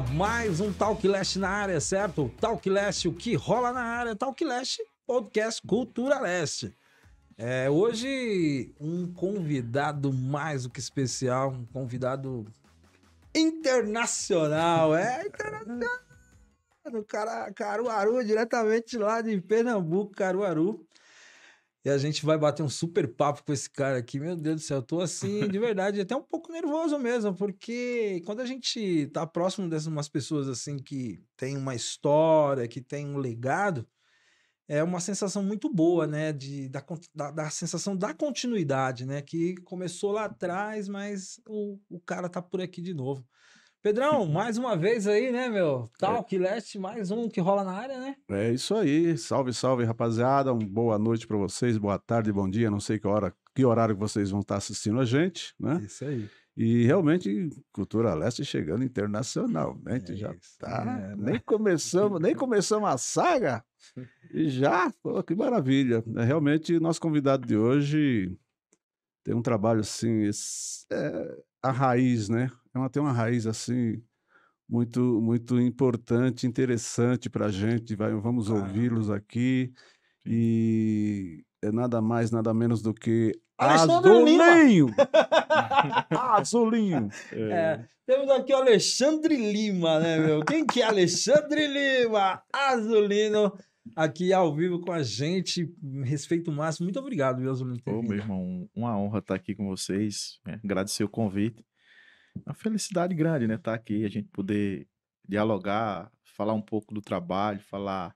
mais um Talk Leste na área, certo? Talk Leste, o que rola na área? Talk Leste, podcast Cultura Leste. É, hoje, um convidado mais do que especial, um convidado internacional. É, internacional! O cara Caruaru, diretamente lá de Pernambuco, Caruaru. E a gente vai bater um super papo com esse cara aqui. Meu Deus do céu, eu tô assim, de verdade, até um pouco nervoso mesmo, porque quando a gente tá próximo dessas umas pessoas assim que tem uma história, que tem um legado, é uma sensação muito boa, né? De, da, da, da, sensação da continuidade, né? Que começou lá atrás, mas o, o cara tá por aqui de novo. Pedrão, mais uma vez aí, né, meu? Talk é. Leste, mais um que rola na área, né? É isso aí. Salve, salve, rapaziada. Um boa noite para vocês, boa tarde, bom dia. Não sei que hora, que horário que vocês vão estar tá assistindo a gente, né? Isso aí. E realmente, Cultura Leste chegando internacionalmente, é já está. É, né? Nem começamos, nem começamos a saga e já, pô, que maravilha. É, realmente, nosso convidado de hoje tem um trabalho assim, é, a raiz, né? ela tem uma raiz assim muito muito importante, interessante para a gente. Vai, vamos ouvi-los aqui e é nada mais, nada menos do que Azulinho! Azulinho! É. É, temos aqui o Alexandre Lima, né, meu? Quem que é Alexandre Lima? Azulino, aqui ao vivo com a gente. Respeito máximo. Muito obrigado, viu, Azulino? Ô, meu irmão, uma honra estar aqui com vocês. Né? Agradecer o convite uma felicidade grande, né? Estar tá aqui, a gente poder dialogar, falar um pouco do trabalho, falar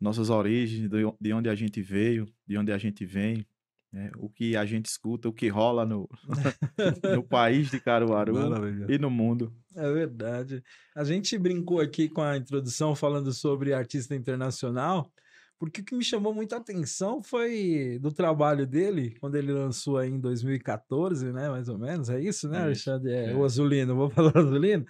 nossas origens, de onde a gente veio, de onde a gente vem, né? o que a gente escuta, o que rola no, no país de Caruaru Maravilha. e no mundo. É verdade. A gente brincou aqui com a introdução falando sobre artista internacional. Porque o que me chamou muita atenção foi do trabalho dele, quando ele lançou aí em 2014, né? Mais ou menos, é isso, né, é Alexandre? É, é. O Azulino, vou falar Azulino.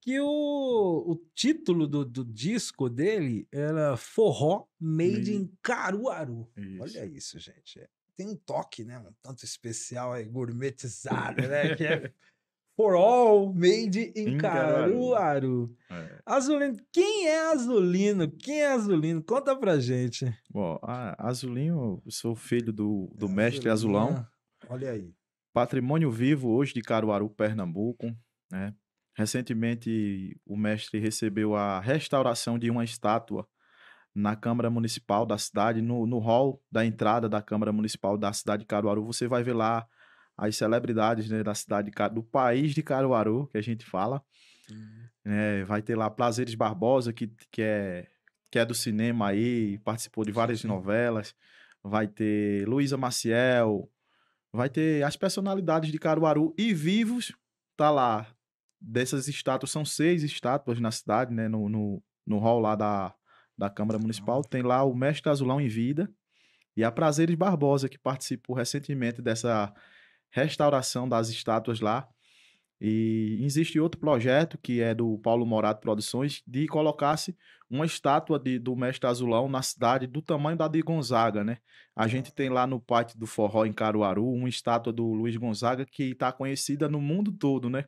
Que o, o título do, do disco dele era Forró Made in Caruaru. Isso. Olha isso, gente. É, tem um toque, né? Um tanto especial aí, gourmetizado, né? Que é For All, made in, in Caruaru. É. Azulino, quem é Azulino? Quem é Azulino? Conta pra gente. Bom, Azulino, sou filho do, do é, mestre Azulão. Azulão. Olha aí. Patrimônio vivo hoje de Caruaru, Pernambuco. Né? Recentemente, o mestre recebeu a restauração de uma estátua na Câmara Municipal da cidade, no, no hall da entrada da Câmara Municipal da cidade de Caruaru. Você vai ver lá as celebridades né, da cidade, do país de Caruaru, que a gente fala. Uhum. É, vai ter lá Prazeres Barbosa, que, que, é, que é do cinema aí, participou de várias Sim. novelas. Vai ter Luísa Maciel, vai ter as personalidades de Caruaru e vivos, tá lá. Dessas estátuas, são seis estátuas na cidade, né? No, no, no hall lá da, da Câmara Municipal, tem lá o Mestre Azulão em Vida e a Prazeres Barbosa, que participou recentemente dessa restauração das estátuas lá. E existe outro projeto que é do Paulo Morato Produções de colocar-se uma estátua de, do mestre Azulão na cidade do tamanho da de Gonzaga, né? A gente tem lá no Pátio do Forró em Caruaru uma estátua do Luiz Gonzaga que está conhecida no mundo todo, né?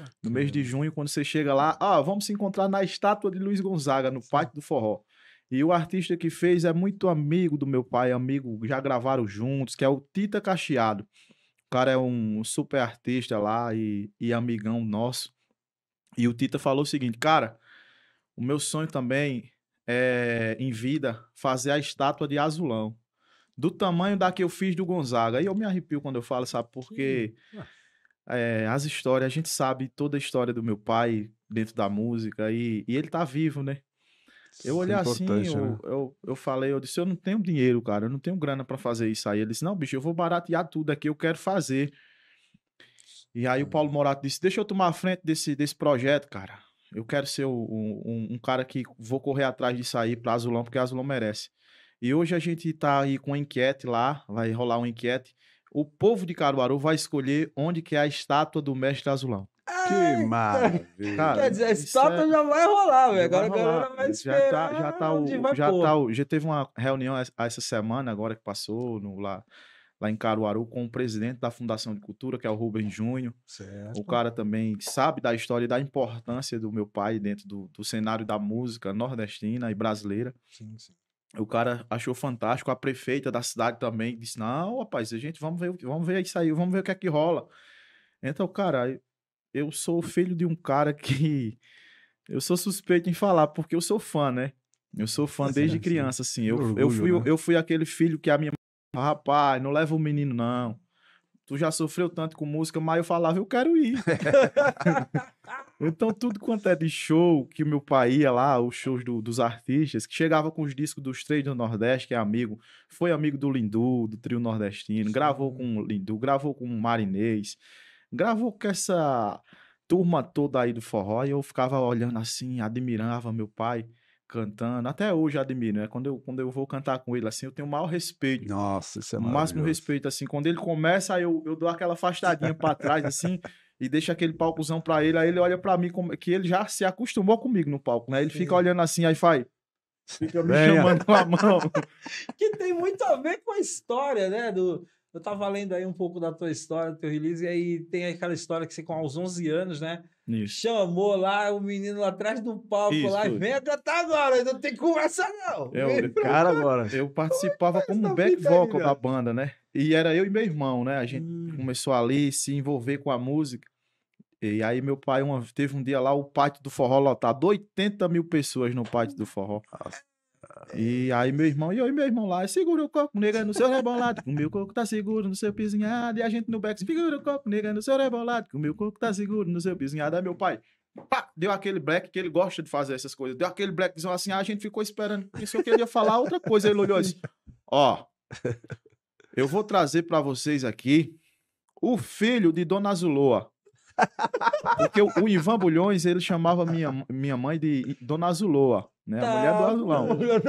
Ah, no mês de junho, quando você chega lá, ah, vamos se encontrar na estátua de Luiz Gonzaga no Pátio do Forró. E o artista que fez é muito amigo do meu pai, amigo, já gravaram juntos, que é o Tita Cacheado. O cara é um super artista lá e, e amigão nosso. E o Tita falou o seguinte, cara, o meu sonho também é, em vida, fazer a estátua de azulão. Do tamanho da que eu fiz do Gonzaga. E eu me arrepio quando eu falo, sabe? Porque é, as histórias, a gente sabe toda a história do meu pai dentro da música. E, e ele tá vivo, né? Eu é olhei é assim, eu, né? eu, eu falei, eu disse, eu não tenho dinheiro, cara, eu não tenho grana para fazer isso aí. Ele disse, não, bicho, eu vou baratear tudo aqui, eu quero fazer. E aí o Paulo Morato disse, deixa eu tomar a frente desse, desse projeto, cara. Eu quero ser um, um, cara que vou correr atrás disso aí pra Azulão, porque Azulão merece. E hoje a gente tá aí com uma enquete lá, vai rolar uma enquete. O povo de Caruaru vai escolher onde que é a estátua do mestre Azulão. Que é. maravilha. Cara, Quer dizer, esse estátua é... já vai rolar, velho. Agora vai rolar. a galera vai esperar. Já tá, já tá o, já tá o, já teve uma reunião essa semana agora que passou no lá lá em Caruaru com o presidente da Fundação de Cultura, que é o Rubem Júnior. O cara também sabe da história e da importância do meu pai dentro do, do cenário da música nordestina e brasileira. Sim, sim. O cara achou fantástico, a prefeita da cidade também disse: "Não, rapaz, a gente vamos ver, vamos ver isso aí, vamos ver o que é que rola". Então, cara, eu sou filho de um cara que eu sou suspeito em falar, porque eu sou fã, né? Eu sou fã é desde criança, assim. Eu, orgulho, eu, fui, né? eu fui aquele filho que a minha mãe rapaz, não leva o menino, não. Tu já sofreu tanto com música, mas eu falava, eu quero ir. então, tudo quanto é de show, que o meu pai ia lá, os shows do, dos artistas, que chegava com os discos dos três do Nordeste, que é amigo, foi amigo do Lindu, do trio nordestino, gravou com o Lindu, gravou com o Marinês gravou com essa turma toda aí do forró e eu ficava olhando assim, admirava meu pai cantando. Até hoje admiro, né? Quando eu, quando eu vou cantar com ele, assim, eu tenho o maior respeito. Nossa, isso é O máximo respeito, assim. Quando ele começa, aí eu, eu dou aquela afastadinha para trás, assim, e deixo aquele palcozão para ele. Aí ele olha para mim, como, que ele já se acostumou comigo no palco, né? Ele Sim. fica olhando assim, aí faz... Fica me Venha. chamando a mão. que tem muito a ver com a história, né? Do, eu tava lendo aí um pouco da tua história, do teu release, e aí tem aquela história que você, com aos 11 anos, né? Isso. Chamou lá o menino lá atrás do palco Isso, lá, vem até tá agora, não tem conversa não. É, o cara, agora, eu é participava como um back vocal aí, da banda, né? E era eu e meu irmão, né? A gente hum. começou ali se envolver com a música. E aí meu pai uma, teve um dia lá o pátio do forró lotado, 80 mil pessoas no pátio do forró. Nossa. E aí meu irmão, e oi meu irmão lá, segura o coco, nega, no seu rebolado, que o meu coco tá seguro no seu pisinhado. E a gente no back, segura o coco, nega, no seu rebolado, que o meu coco tá seguro no seu pisinhado. Aí meu pai, pá, deu aquele black que ele gosta de fazer essas coisas. Deu aquele dizendo assim, a gente ficou esperando, pensou que ele ia falar outra coisa. Ele olhou assim, ó, eu vou trazer para vocês aqui o filho de Dona Zuloa. Porque o Ivan Bulhões, ele chamava minha, minha mãe de Dona Zuloa. Né? Tá. A mulher do azulão. Mulher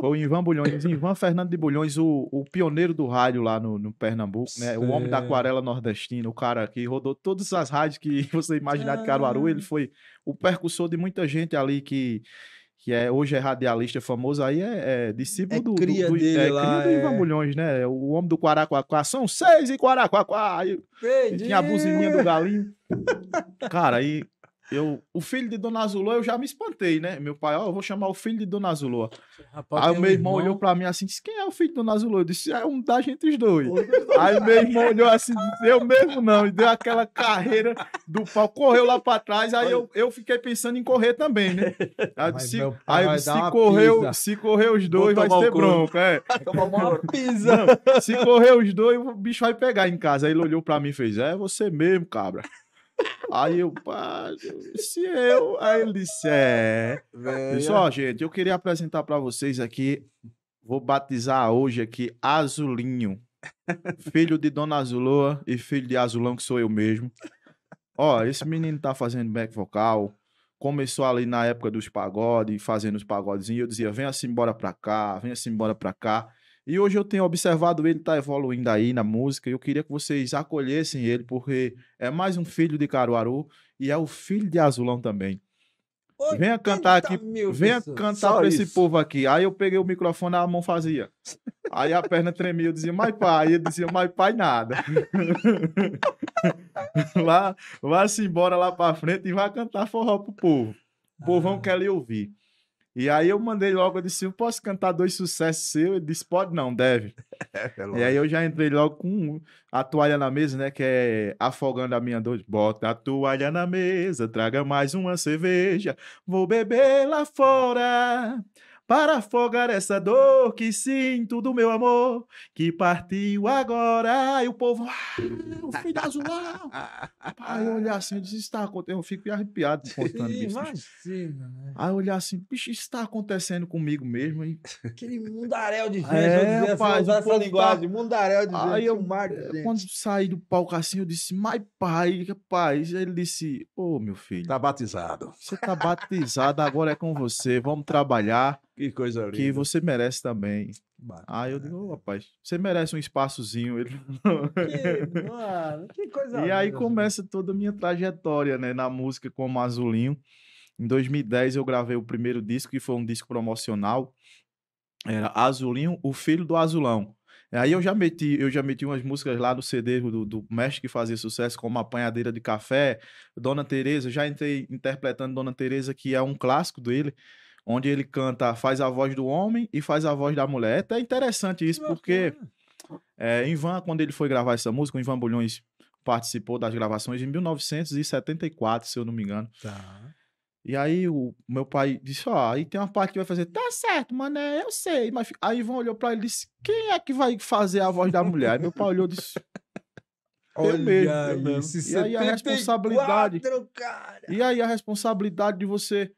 Foi o Ivan Bulhões. Ivan Fernando de Bulhões, o, o pioneiro do rádio lá no, no Pernambuco, né? O homem da aquarela nordestina, o cara que rodou todas as rádios que você imaginar de Caruaru. Ele ah. foi o percussor de muita gente ali que que é, hoje é radialista famoso aí, é, é discípulo é do, cria do, do, dele é, lá, cria do Ivan é. Bulhões, né? O homem do Quaraquaquá, são seis em Quaraquaquá. tinha a buzininha do galinho. Cara, aí eu, o filho de Dona Azulô, eu já me espantei, né? Meu pai, ó, eu vou chamar o filho de Dona Azulô. aí o meu irmão, irmão olhou pra mim assim, disse, quem é o filho de Dona Azulô? Eu disse, é um da gente os dois. aí meu irmão olhou assim, disse, eu mesmo não. E deu aquela carreira do pau, correu lá pra trás, aí eu, eu fiquei pensando em correr também, né? Aí, disse, aí se, correu, se correr os dois, vai ser bronco, é. se correr os dois, o bicho vai pegar em casa. Aí ele olhou pra mim e fez, é você mesmo, cabra. Aí eu, pá, se eu. Aí ele disse, é. Pessoal, gente, eu queria apresentar para vocês aqui. Vou batizar hoje aqui Azulinho. filho de Dona Azuloa e filho de Azulão, que sou eu mesmo. Ó, esse menino tá fazendo back vocal. Começou ali na época dos pagodes, fazendo os pagodezinhos. Eu dizia, vem assim, bora pra cá, vem assim, bora pra cá. E hoje eu tenho observado ele tá evoluindo aí na música e eu queria que vocês acolhessem ele, porque é mais um filho de Caruaru e é o filho de Azulão também. Oi, venha cantar tá aqui, venha pessoas. cantar para esse povo aqui. Aí eu peguei o microfone, a mão fazia. Aí a perna tremia, eu dizia, mais pai. Aí ele dizia, mais pai, nada. lá, vá se embora lá para frente e vai cantar forró pro povo. O povão ah. quer lhe ouvir. E aí eu mandei logo, eu disse, eu posso cantar dois sucessos seu? Ele disse, pode não, deve. É, é e aí eu já entrei logo com a toalha na mesa, né? Que é afogando a minha dor. Bota a toalha na mesa, traga mais uma cerveja, vou beber lá fora para afogar essa dor que sinto do meu amor, que partiu agora. E o povo, ah, o filho da Zulão. Aí eu olhar assim, eu disse, está acontecendo. Eu fico arrepiado contando isso. Né? Imagina, né? Aí eu olhar assim, bicho, isso está acontecendo comigo mesmo. Aquele mundaréu de gente, é, eu assim, essa tá linguagem, tá... mundaréu de gente. Aí eu, quando saí do palco assim, eu disse, mas pai, rapaz. Ele disse, ô oh, meu filho. Tá batizado. Você tá batizado, agora é com você, vamos trabalhar. Que coisa linda. Que você merece também. Bacana. Aí eu digo, oh, rapaz, você merece um espaçozinho. Ele... Que, mano, que coisa E aí começa toda a minha trajetória, né? Na música com o Mazulinho. Em 2010 eu gravei o primeiro disco, que foi um disco promocional. Era Azulinho, o filho do Azulão. Aí eu já meti, eu já meti umas músicas lá do CD do, do mestre que fazia sucesso, como Apanhadeira de Café, Dona Teresa, já entrei interpretando Dona Teresa, que é um clássico dele onde ele canta, faz a voz do homem e faz a voz da mulher. É até interessante isso, porque é, Ivan, eh, quando ele foi gravar essa música, o Ivan Bulhões participou das gravações em 1974, se eu não me engano. Tá. E aí o meu pai disse, ó, aí tem uma parte que vai fazer, tá certo, mano, eu sei. Mas aí Ivan olhou pra ele e disse, quem é que vai fazer a voz da mulher? Aí meu pai olhou e disse, eu Olha mesmo, eu mesmo. E aí a responsabilidade. Cara. E aí a responsabilidade de você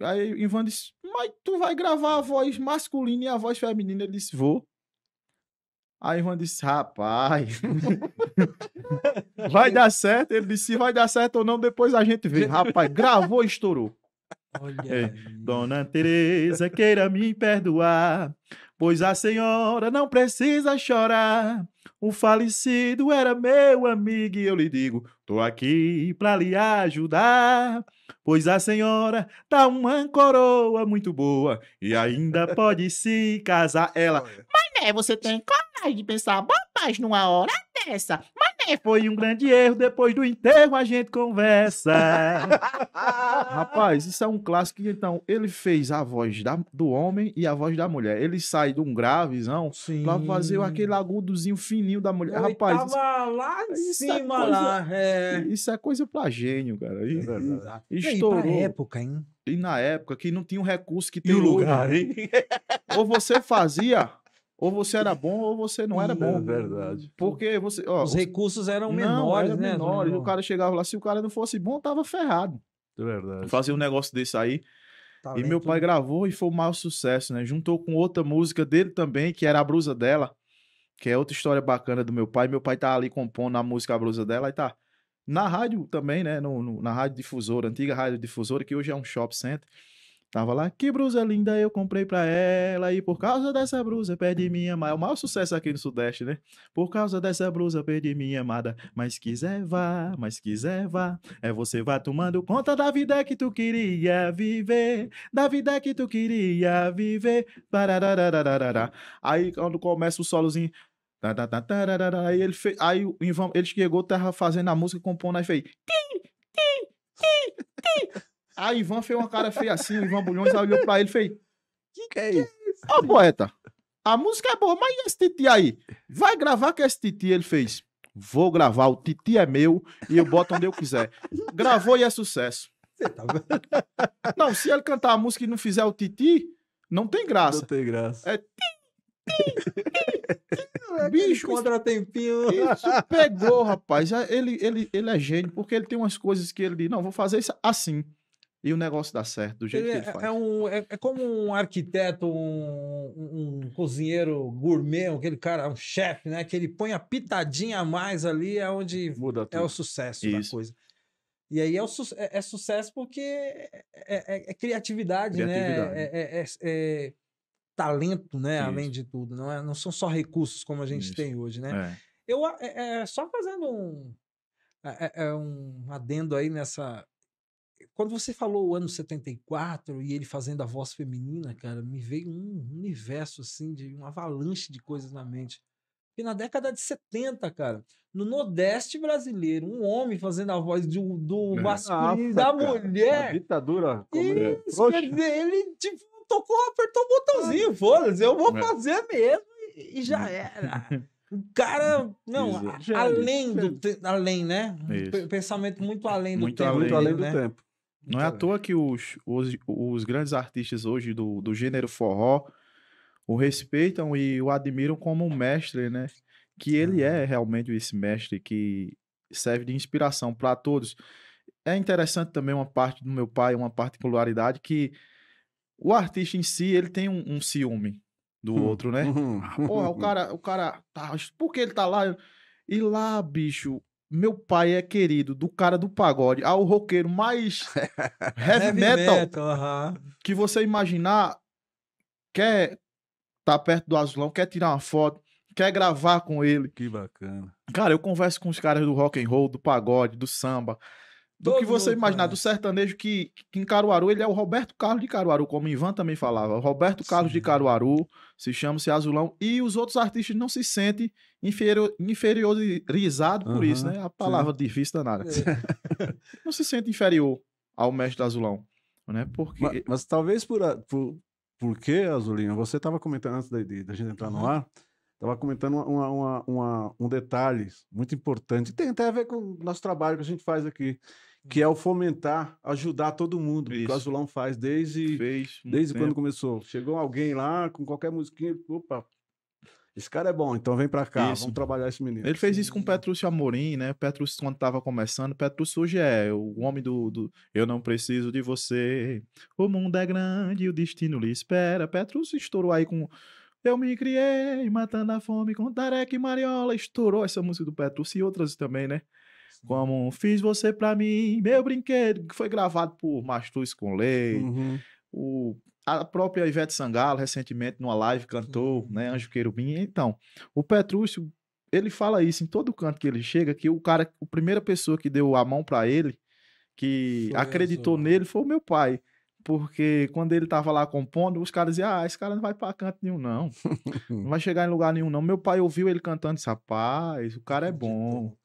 Aí Ivan disse, mas tu vai gravar a voz masculina e a voz feminina? Ele disse, vou. Aí Ivan disse, rapaz, vai dar certo? Ele disse, vai dar certo ou não, depois a gente vê. Rapaz, gravou e estourou. Olha Dona Teresa, queira me perdoar, pois a senhora não precisa chorar. O falecido era meu amigo e eu lhe digo: tô aqui pra lhe ajudar. Pois a senhora tá uma coroa muito boa e ainda pode se casar. Ela, mané, você tem coragem de pensar bobagem numa hora dessa? Mané, foi um grande erro. Depois do enterro a gente conversa. Rapaz, isso é um clássico. Então, ele fez a voz da, do homem e a voz da mulher. Ele sai de um gravezão Sim. pra fazer aquele agudozinho fininho fininho da mulher. Rapaz. Tava lá em é cima, é coisa, lá. É. Isso é coisa pra gênio, cara. É e, é estourou. E na época, hein? E na época que não tinha o um recurso que tem. E o lugar, hein? Ou você fazia. Ou você era bom ou você não era é bom. É verdade. Porque você. Ó, os, os recursos eram não, menores, era né? Menores. O cara chegava lá, se o cara não fosse bom, tava ferrado. É verdade. Fazia um negócio desse aí. Talento. E meu pai né? gravou e foi um maior sucesso, né? Juntou com outra música dele também, que era a brusa dela que é outra história bacana do meu pai. Meu pai tá ali compondo a música a blusa dela e tá na rádio também, né? No, no, na rádio difusora, antiga rádio difusora, que hoje é um shopping center. Tava lá, que brusa linda eu comprei pra ela. E por causa dessa brusa, perdi minha amada. É o maior sucesso aqui no Sudeste, né? Por causa dessa brusa, perdi minha amada. Mas quiser vá, mas quiser vá. É você vá tomando conta da vida que tu queria viver. Da vida que tu queria viver. Aí quando começa o solozinho. Aí ele, fez, aí ele chegou, tava fazendo a música, compondo, aí fez. A Ivan fez uma cara feia assim, o Ivan Bulhões olhou pra ele e fez: Que que é, é isso? Ô, poeta, a música é boa, mas e esse Titi aí? Vai gravar com esse Titi? Ele fez: Vou gravar, o Titi é meu e eu boto onde eu quiser. Gravou e é sucesso. Você tá vendo? Não, se ele cantar a música e não fizer o Titi, não tem graça. Não tem graça. É. Bicho, contratempinho. Isso pegou, rapaz. É, ele, ele, ele é gênio, porque ele tem umas coisas que ele diz: não, vou fazer isso assim e o negócio dá certo do jeito ele que ele é, faz. É, um, é, é, como um arquiteto, um, um cozinheiro gourmet, aquele cara, um chefe, né? Que ele põe a pitadinha a mais ali, é onde Muda é o sucesso Isso. da coisa. E aí é, o, su é, é, sucesso porque é, é criatividade, é criatividade, né? É, é, é, talento, né? Isso. Além de tudo. Não, não são só recursos como a gente Isso. tem hoje, né? Eu, só fazendo um, um adendo aí nessa quando você falou o ano 74 e ele fazendo a voz feminina, cara, me veio um universo assim de uma avalanche de coisas na mente. E na década de 70, cara, no Nordeste brasileiro, um homem fazendo a voz do, do é. masculino, da mulher. A ditadura. É. Isso, quer dizer, ele tipo, tocou, apertou o botãozinho, foda-se, eu vou é. fazer mesmo. E, já hum. era. O cara, não, além do, além, né? Isso. Pensamento muito além do muito tempo. Além, muito além né? do tempo. Não é à toa que os, os, os grandes artistas hoje do, do gênero forró o respeitam e o admiram como um mestre, né? Que ele é realmente esse mestre que serve de inspiração para todos. É interessante também uma parte do meu pai, uma particularidade que o artista em si, ele tem um, um ciúme do hum. outro, né? Hum. Porra, o cara, o cara tá, por que ele tá lá? E lá, bicho, meu pai é querido do cara do pagode ao roqueiro mais heavy, metal, metal uh -huh. que você imaginar quer tá perto do azulão, quer tirar uma foto, quer gravar com ele. Que bacana. Cara, eu converso com os caras do rock and roll, do pagode, do samba, do Todo que você mundo, imaginar, cara. do sertanejo que, que em Caruaru ele é o Roberto Carlos de Caruaru, como Ivan também falava. Roberto Carlos Sim. de Caruaru se chama-se Azulão e os outros artistas não se sentem inferior, inferiorizado uhum, por isso, né? A palavra sim. difícil danada. É. não se sente inferior ao mestre azulão, né? Porque... Mas, mas talvez por, a, por, que Azulinho, você estava comentando antes da, gente entrar no ar, estava comentando uma, uma, uma, um detalhe muito importante, tem até a ver com o nosso trabalho que a gente faz aqui, que é o fomentar, ajudar todo mundo, Isso. que o Azulão faz desde, Fez desde quando começou. Chegou alguém lá com qualquer musiquinha, opa, esse cara é bom, então vem pra cá, isso. vamos trabalhar esse menino. Ele fez isso com o Petrúcio Amorim, né? Petrúcio, quando tava começando, Petrúcio hoje é o homem do, do, Eu não preciso de você, o mundo é grande, e o destino lhe espera. Petrúcio estourou aí com Eu me criei, matando a fome com Tarek e Mariola. Estourou essa música do Petrúcio e outras também, né? Como Fiz Você Pra Mim, Meu Brinquedo, que foi gravado por Mastruz com Lei. Uhum. O a própria Ivete Sangalo, recentemente, numa live, cantou, uhum. né, Anjo Querubim. Então, o Petrúcio, ele fala isso em todo canto que ele chega, que o cara, a primeira pessoa que deu a mão para ele, que foi acreditou né? nele, foi o meu pai. Porque quando ele tava lá compondo, os caras diziam, ah, esse cara não vai pra canto nenhum, não. não vai chegar em lugar nenhum, não. Meu pai ouviu ele cantando e disse, rapaz, o cara é bom.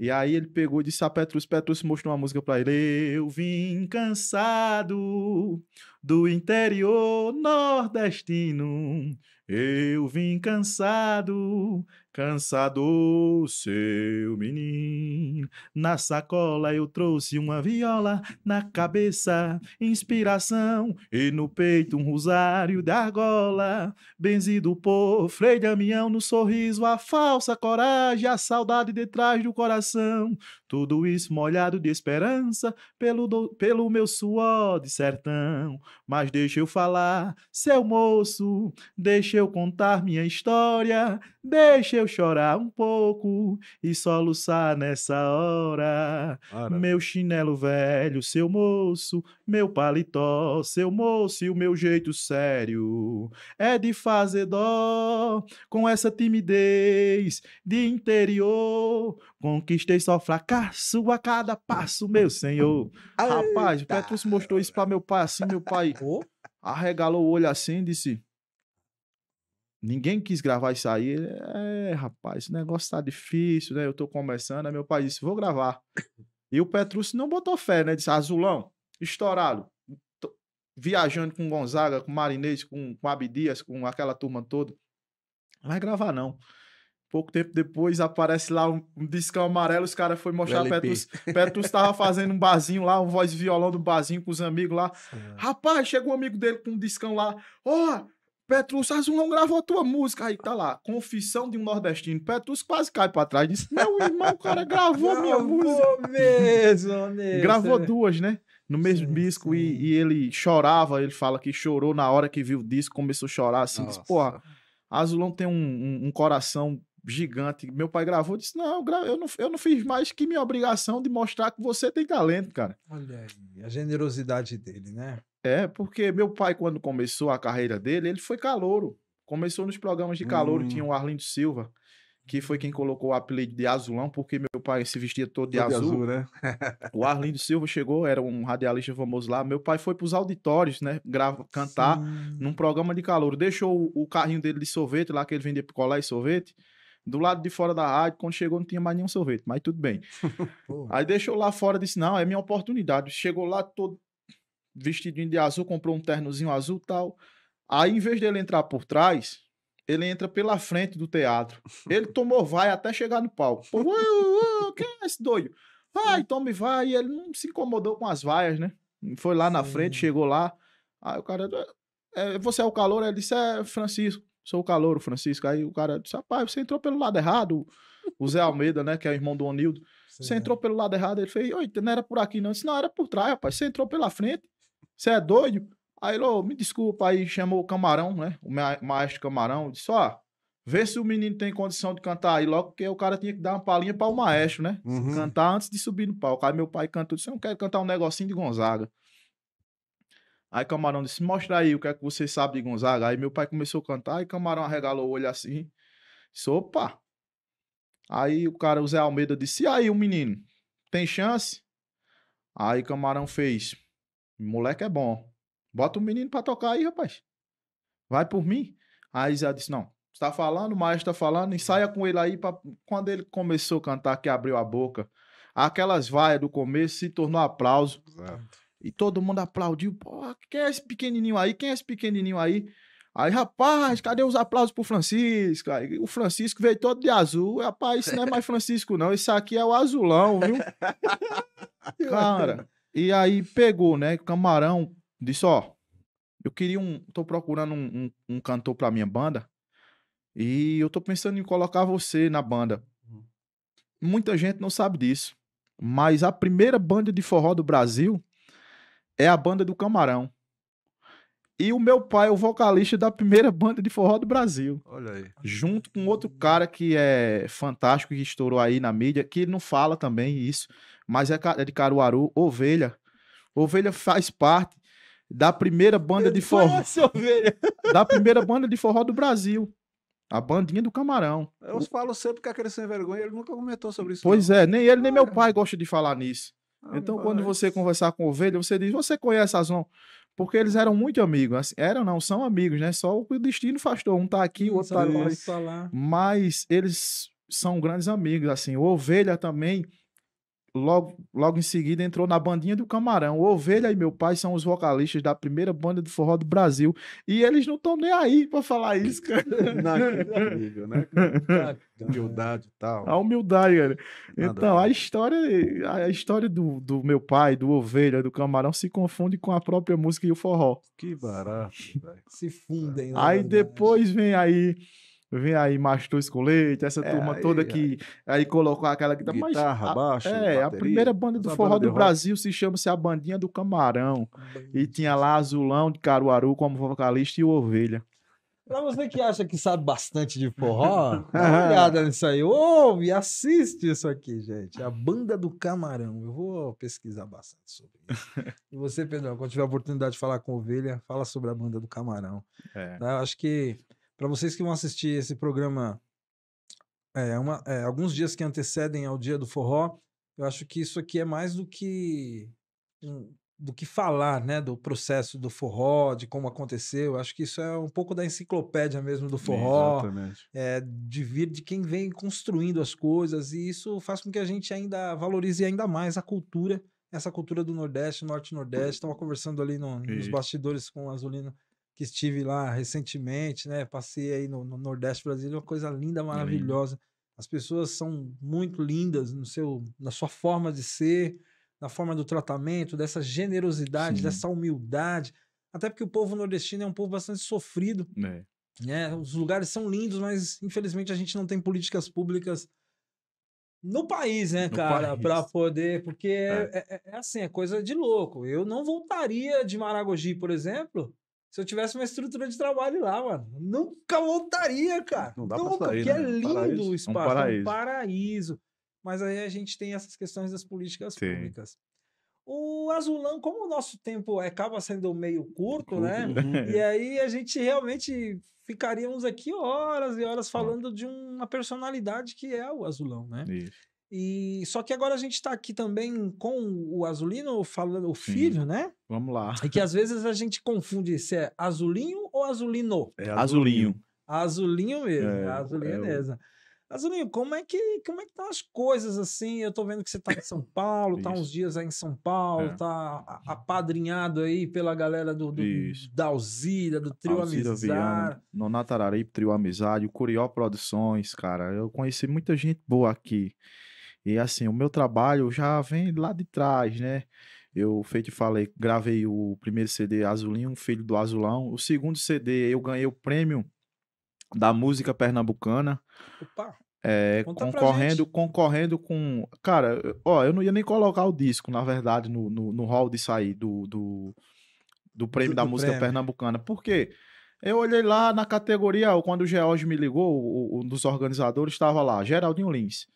E aí ele pegou e disse a ah, Petrus, Petrus mostrou uma música para ele. Eu vim cansado do interior nordestino, eu vim cansado, cansado, seu menino. Na sacola eu trouxe uma viola, na cabeça inspiração e no peito um rosário de argola. Benzido por Frei Damião no sorriso, a falsa coragem, a saudade detrás do coração. Tudo isso molhado de esperança pelo, do, pelo meu suor de sertão. Mas deixa eu falar, seu moço, deixa eu contar minha história, deixa eu chorar um pouco e soluçar nessa hora. Maravilha. Meu chinelo velho, seu moço, meu paletó, seu moço e o meu jeito sério é de fazer dó com essa timidez de interior. Conquistei só fracasso a cada passo, meu senhor. Rapaz, o Petrus mostrou isso para meu pai assim, meu pai arregalou o olho assim e disse: Ninguém quis gravar isso aí. Ele, é, rapaz, esse negócio tá difícil, né? Eu tô começando. Aí meu pai disse, vou gravar. E o Petrus não botou fé, né? Disse, azulão, estourado. Tô viajando com Gonzaga, com Marinês, com, com Abdias, com aquela turma toda. Não vai gravar, não. Pouco tempo depois aparece lá um, um discão amarelo, os caras foram mostrar Petrus. Petrus tava fazendo um barzinho lá, um voz violão do barzinho com os amigos lá. Sim. Rapaz, chegou um amigo dele com um discão lá. Ó, oh, Petrus, Azul não gravou a tua música. Aí tá lá, Confissão de um Nordestino. Petrus quase cai pra trás. Disse, meu irmão, o cara gravou a minha música. Mesmo, mesmo. Né? Gravou duas, né? No mesmo sim, disco sim. E, e, ele chorava. Ele fala que chorou na hora que viu o disco, começou a chorar assim. Diz, porra, Azulão tem um, um, um coração gigante. Meu pai gravou disse: não eu, não, eu não fiz mais que minha obrigação de mostrar que você tem talento, cara. Olha aí, a generosidade dele, né? É, porque meu pai, quando começou a carreira dele, ele foi calouro. Começou nos programas de calouro, hum. tinha o Arlindo Silva, que foi quem colocou o apelido de Azulão, porque meu pai se vestia todo de todo azul. azul né? o Arlindo Silva chegou, era um radialista famoso lá. Meu pai foi para os auditórios, né? Grava, cantar Sim. num programa de calouro. Deixou o, o, carrinho dele de sorvete lá, que ele vendia picolé e sorvete do lado de fora da rádio, quando chegou, não tinha mais nenhum sorvete, mas tudo bem. Aí deixou lá fora, disse: não, é minha oportunidade. Chegou lá todo vestidinho de azul, comprou um ternozinho azul tal. Aí, em vez dele entrar por trás, ele entra pela frente do teatro. Ele tomou vai até chegar no palco. Pô, quem é esse doido? Vai, tome vai. E ele não se incomodou com as vaias, né? Foi lá na frente, chegou lá. Aí o cara, é, você é o calor? Ele disse, é Francisco sou o o Francisco. Aí o cara disse, rapaz, você entrou pelo lado errado, o Zé Almeida, né, que é o irmão do Onildo. você entrou pelo lado errado. Ele fez, oi, não era por aqui não. Eu disse, não, era por trás, rapaz. Você entrou pela frente, você é doido? Aí ele, oh, me desculpa, aí chamou o Camarão, né, o maestro Camarão, disse, ó... Oh, Vê se o menino tem condição de cantar aí logo, porque o cara tinha que dar uma palhinha para o maestro, né? Uhum. Cantar antes de subir no palco. Aí meu pai cantou, disse, eu não quero cantar um negocinho de Gonzaga. Aí Camarão disse: Mostra aí o que é que você sabe de Gonzaga. Aí meu pai começou a cantar e Camarão arregalou o olho assim. Disse: Opa! Aí o cara, o Zé Almeida, disse: E aí, o menino? Tem chance? Aí Camarão fez: Moleque é bom. Bota o menino pra tocar aí, rapaz. Vai por mim. Aí Zé disse: Não, está falando, o maestro está falando, ensaia com ele aí. Pra... Quando ele começou a cantar, que abriu a boca, aquelas vaias do começo se tornou aplauso. Exato. E todo mundo aplaudiu. Pô, quem é esse pequenininho aí? Quem é esse pequenininho aí? Aí, rapaz, cadê os aplausos pro Francisco? Aí, o Francisco veio todo de azul. Rapaz, isso não é mais Francisco, não. Esse aqui é o azulão, viu? Cara, e aí pegou, né? O camarão disse: Ó, eu queria um. Tô procurando um, um, um cantor pra minha banda. E eu tô pensando em colocar você na banda. Hum. Muita gente não sabe disso. Mas a primeira banda de forró do Brasil é a banda do Camarão. E o meu pai é o vocalista da primeira banda de forró do Brasil. Olha aí. Junto com outro cara que é fantástico, que estourou aí na mídia, que não fala também isso, mas é, é de Caruaru, Ovelha. Ovelha faz parte da primeira banda de forró. Conhece, ovelha. Da primeira banda de forró do Brasil. A bandinha do Camarão. Eu o... falo sempre que é aquele sem vergonha, ele nunca comentou sobre isso. Pois não. é, nem ele, nem ah, meu pai gosta de falar nisso. Ah, então, quando você conversar com ovelha, você diz: Você conhece Aslan? Porque eles eram muito amigos. Assim, eram, não, são amigos, né? Só o destino afastou. Um tá aqui, o hum, outro tá, tá lá. Mas eles são grandes amigos. Assim, o ovelha também logo, logo em seguida entrou na bandinha do Camarão. O Ovelha e meu pai são os vocalistas da primeira banda de forró do Brasil. E eles não estão nem aí para falar isso, cara. Não, que nível, né? Humildade e tal. A humildade, cara. então, a história, a história do, do meu pai, do Ovelha, do Camarão, se confunde com a própria música e o forró. Que barato, velho. Se fundem. Aí verdade. depois vem aí vem aí Mastor Escolete, essa é, turma aí, toda é. que aí, aí colocou aquela que tá, guitarra, baixo, é, bateria, a primeira banda do forró banda do Brasil se chama-se a Bandinha do Camarão. E tinha lá Azulão de Caruaru como vocalista e Ovelha. Pra você que acha que sabe bastante de forró, dá uma olhada nisso aí. Ouve, assiste isso aqui, gente. A Banda do Camarão. Eu vou pesquisar bastante sobre isso. E você, Pedrão, quando tiver a oportunidade de falar com Ovelha, fala sobre a Banda do Camarão. É. Né, eu acho que para vocês que vão assistir esse programa é, uma, é, alguns dias que antecedem ao dia do forró, eu acho que isso aqui é mais do que do que falar, né, do processo do forró, de como aconteceu. Eu acho que isso é um pouco da enciclopédia mesmo do forró, Exatamente. é, de vir de quem vem construindo as coisas e isso faz com que a gente ainda valorize ainda mais a cultura, essa cultura do Nordeste, Norte Nordeste. Estava hum. conversando ali no, nos bastidores com o Azulino que estive lá recentemente, né? Passei aí no, no Nordeste brasileiro, é uma coisa linda, maravilhosa. Lindo. As pessoas são muito lindas no seu, na sua forma de ser, na forma do tratamento, dessa generosidade, Sim. dessa humildade. Até porque o povo nordestino é um povo bastante sofrido. É. Né? Os lugares são lindos, mas infelizmente a gente não tem políticas públicas no país, né, no cara, para poder, porque é. é. É, é. assim, é coisa de louco. Eu não voltaria de Maragogi, por exemplo, se eu tivesse uma estrutura de trabalho lá, mano, nunca voltaria, cara. Não dá nunca, pra sair, porque é né? é lindo paraíso. o é espaço, é um paraíso. É um paraíso. Mas aí a gente tem essas questões das políticas Sim. públicas. O azulão, como o nosso tempo acaba sendo meio curto, né? curto né? né? e aí a gente realmente ficaríamos aqui horas e horas falando de uma personalidade que é o azulão, né? Isso. E só que agora a gente está aqui também com o Azulino falando o Sim. filho, né? Vamos lá. E que às vezes a gente confunde se é Azulinho ou Azulino. É Azulinho. Azulinho mesmo, é, Azulinho é mesmo. Azulinho, como é que como é que estão tá as coisas assim? Eu tô vendo que você tá em São Paulo, tá uns dias aí em São Paulo, é. tá apadrinhado aí pela galera do, do da Alzira, do Trio Alzira Amizade, Viana, Nonatararipe, Trio Amizade, o Curió Produções, cara. Eu conheci muita gente boa aqui. E assim, o meu trabalho já vem lá de trás, né? Eu feito falei, gravei o primeiro CD Azulinho, Filho do Azulão. O segundo CD eu ganhei o prêmio da música pernambucana. Opa. É, concorrendo, concorrendo com. Cara, ó, eu não ia nem colocar o disco, na verdade, no, no, no hall de sair do, do, do prêmio do, da do música prêmio. pernambucana. Por quê? Eu olhei lá na categoria, quando o George me ligou, um dos organizadores estava lá, Geraldinho Lins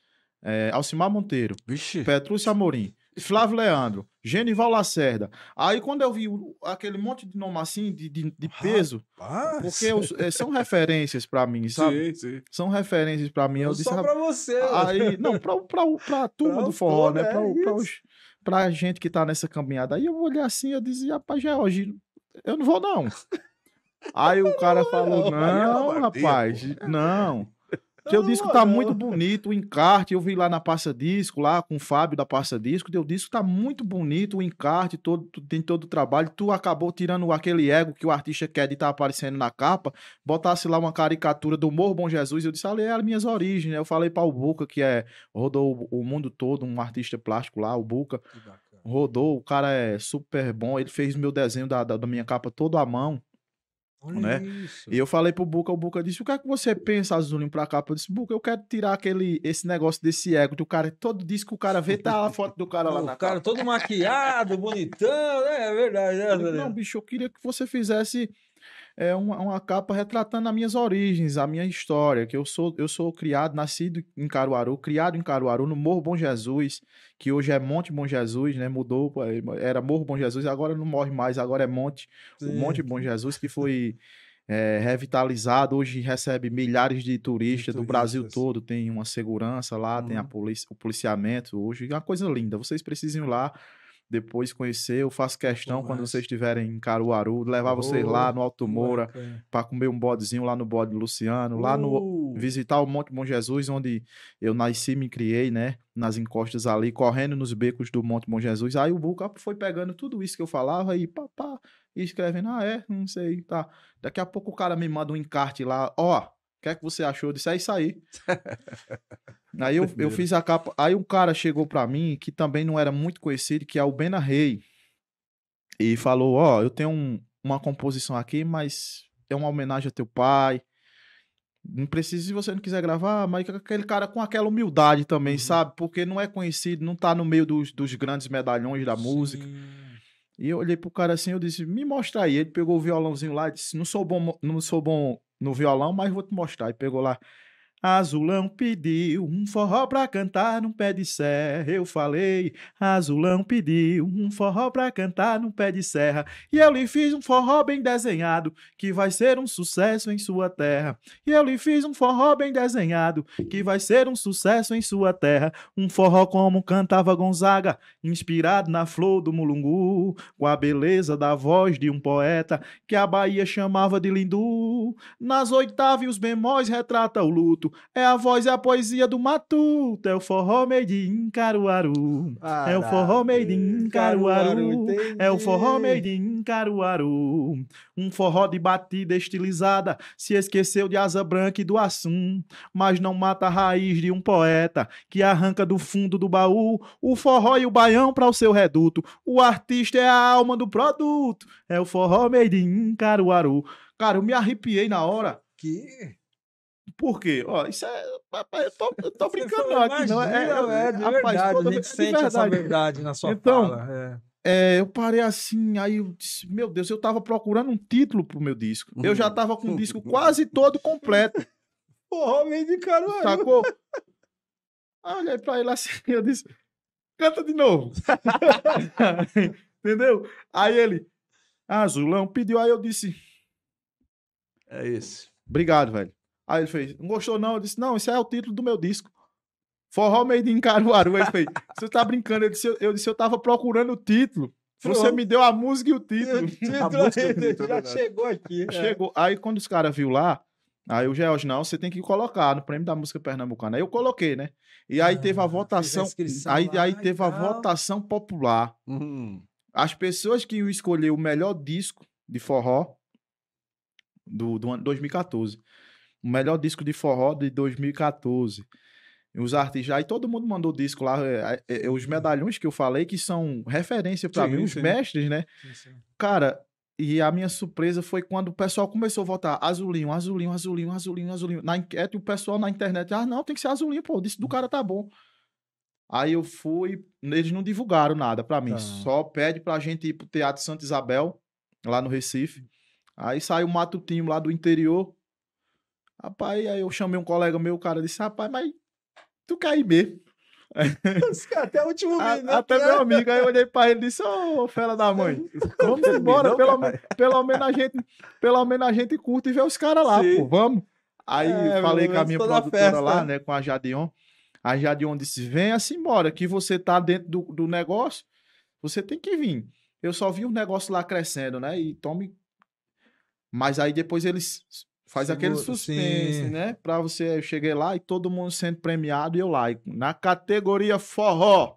é, Alcimar Monteiro, Vixe. Petrúcio Amorim, Flávio Leandro, Genival Lacerda. Aí quando eu vi aquele monte de nome assim, de, de, de peso, Rapaz. porque eu, é, são referências para mim, sabe? Sim, sim. São referências para mim. Não eu só para você. Aí, não, pra, pra, pra turma pra do forró, né? É pra, pra, os, pra gente que tá nessa caminhada. Aí eu olhei assim, eu dizia, rapaz, é hoje eu não vou não. Aí o cara falou, não, é rapaz, não. Seu não, disco tá não. muito bonito, o encarte, eu vi lá na Passa Disco, lá com o Fábio da Passa Disco, teu disco tá muito bonito, o encarte, todo, tem todo o trabalho, tu acabou tirando aquele ego que o artista quer de estar tá aparecendo na capa, botasse lá uma caricatura do Morro Bom Jesus, eu disse, ali é minhas origens, né, eu falei para o Buca, que é, rodou o mundo todo, um artista plástico lá, o Buca, rodou, o cara é super bom, ele fez meu desenho da, da, da minha capa todo à mão, Olha né? Isso. E eu falei pro Buca, o Buca disse: "O que é que você pensa, Azulinho, pra cá?" Eu disse: "Buca, eu quero tirar aquele esse negócio desse ego do cara, todo disco que o cara vê tá a foto do cara lá o na cara capa. todo maquiado, bonitão, né? É verdade, é né, verdade. Não, bicho, eu queria que você fizesse é uma, é uma, capa retratando as minhas origens, a minha história, que eu sou, eu sou criado, nascido em Caruaru, criado em Caruaru, no Morro Bom Jesus, que hoje é Monte Bom Jesus, né? Mudou, é, era Morro Bom Jesus, agora não morre mais, agora é Monte, Sim. o Monte Bom Jesus, que foi é, revitalizado, hoje recebe milhares de turistas, turistas, do Brasil todo, tem uma segurança lá, uhum. tem a uhum. polícia, o policiamento hoje, é uma coisa linda, vocês precisam ir lá, depois conhecer. Eu faço questão Pô, quando mas... vocês estiverem em Caruaru, levar oh, vocês lá no Alto Moura para comer um bodezinho lá no bode do Luciano, lá no uh! visitar o Monte Bom Jesus, onde eu nasci, me criei, né? Nas encostas ali, correndo nos becos do Monte Bom Jesus. Aí o Buca foi pegando tudo isso que eu falava e papá, e escrevendo, ah, é, não sei, tá. Daqui a pouco o cara me manda um encarte lá, ó, que é que você achou? Eu disse, é isso aí. aí eu, eu fiz a capa. Aí um cara chegou para mim, que também não era muito conhecido, que é o Bena Rey. E falou: Ó, oh, eu tenho um, uma composição aqui, mas é uma homenagem a teu pai. Não precisa, se você não quiser gravar, mas aquele cara com aquela humildade também, uhum. sabe? Porque não é conhecido, não tá no meio dos, dos grandes medalhões da Sim. música. E eu olhei pro cara assim, eu disse, me mostra aí. Ele pegou o violãozinho lá e disse, não sou bom, não sou bom no violão, mas vou te mostrar. E pegou lá Azulão pediu um forró pra cantar num pé de serra. Eu falei, Azulão pediu um forró pra cantar num pé de serra. E eu lhe fiz um forró bem desenhado, que vai ser um sucesso em sua terra. E eu lhe fiz um forró bem desenhado, que vai ser um sucesso em sua terra. Um forró como cantava Gonzaga, inspirado na flor do mulungu, com a beleza da voz de um poeta que a Bahia chamava de Lindu. Nas oitavas e os bemóis retrata o luto é a voz e a poesia do Matuto. É o forró made in Caruaru. Ah, é o forró made in Caruaru. Caruaru é o forró made in Caruaru. Um forró de batida estilizada. Se esqueceu de asa branca e do assunto, Mas não mata a raiz de um poeta que arranca do fundo do baú o forró e o baião para o seu reduto. O artista é a alma do produto. É o forró made in Caruaru. Cara, eu me arrepiei na hora. Que? Por quê? Ó, isso é. Rapaz, eu tô, eu tô brincando não, aqui, não. É, é, é de rapaz, verdade, a gente é sente verdade. essa verdade na sua então, fala. É. é. eu parei assim, aí eu disse, meu Deus, eu tava procurando um título pro meu disco. Eu já uhum. tava com o disco quase todo completo. Porra, homem de caralho. Sacou? Aí olhei pra ele assim, eu disse, canta de novo. Entendeu? Aí ele, azulão, pediu, aí eu disse... É esse. Obrigado, velho. Aí ele fez, não gostou não? Eu disse, não, esse é o título do meu disco. Forró Made in Caruaru. Aí ele fez, você tá brincando? Eu disse, eu, eu disse, eu tava procurando o título. Você me deu a música e o título. A a música, título já chegou aqui. Né? Chegou. É. Aí quando os caras viu lá, aí o George, não, você tem que colocar no prêmio da música pernambucana. Aí eu coloquei, né? E aí ah, teve a ah, votação. A aí, aí teve a votação popular. Uhum. As pessoas que escolheram o melhor disco de forró do, do ano 2014 o melhor disco de forró de 2014. Os artistas, aí todo mundo mandou disco lá, é, é, é, os medalhões que eu falei, que são referência para mim, os mestres, né? Sim, sim. Cara, e a minha surpresa foi quando o pessoal começou a votar azulinho, azulinho, azulinho, azulinho, azulinho. Na enquete, o pessoal na internet, ah, não, tem que ser azulinho, pô, disse do hum. cara tá bom. Aí eu fui, eles não divulgaram nada para mim, tá. só pede pra gente ir pro Teatro Santa Isabel, lá no Recife. Hum. Aí saiu o Matutinho lá do interior, Rapaz, aí eu chamei um colega meu, o cara disse, rapaz, mas tu quer ir mesmo? É até o último a, minuto. Até né? meu amigo, aí eu olhei pra ele e disse, ô oh, fera da mãe, vamos é embora, não, pelo, pelo, menos a gente, pelo menos a gente curta e vê os caras lá, Sim. pô, vamos. Aí é, falei com a minha produtora festa, lá, né, com a Jadion, a Jadion disse, venha-se assim embora, que você tá dentro do, do negócio, você tem que vir. Eu só vi o um negócio lá crescendo, né, e tome... Mas aí depois eles Faz aquele suspense, sim. né? Pra você. Eu cheguei lá e todo mundo sendo premiado e eu lá. E na categoria forró,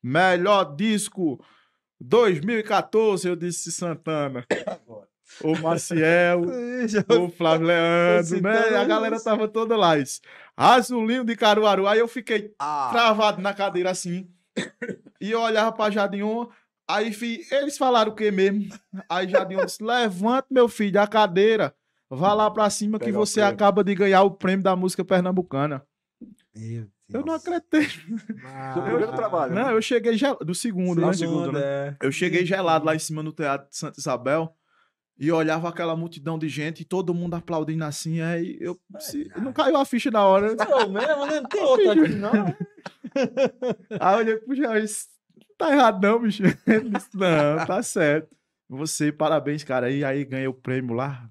melhor disco 2014, eu disse Santana. O Maciel, o Flávio tá Leandro, né? A galera tava toda lá. Isso. Azulinho de Caruaru. Aí eu fiquei ah. travado na cadeira assim. e eu olhava pra Jadion. Aí fi, eles falaram o quê mesmo? Aí Jadinho disse: Levanta, meu filho, da cadeira. Vá lá pra cima que você acaba de ganhar o prêmio da música pernambucana. Meu eu não acreditei. Ah, do primeiro trabalho. Não, né? eu cheguei gelado. Do segundo, né? Segundo, né? É. Eu cheguei gelado lá em cima no Teatro de Santa Isabel e olhava aquela multidão de gente e todo mundo aplaudindo assim. Aí é, eu. Se, não caiu a ficha na hora. Não, mesmo, né? Não tem outra aqui, não. Né? aí eu olhei, puxa, isso tá errado, não, bicho. Disse, não, tá certo. Você, parabéns, cara. E aí ganhei o prêmio lá.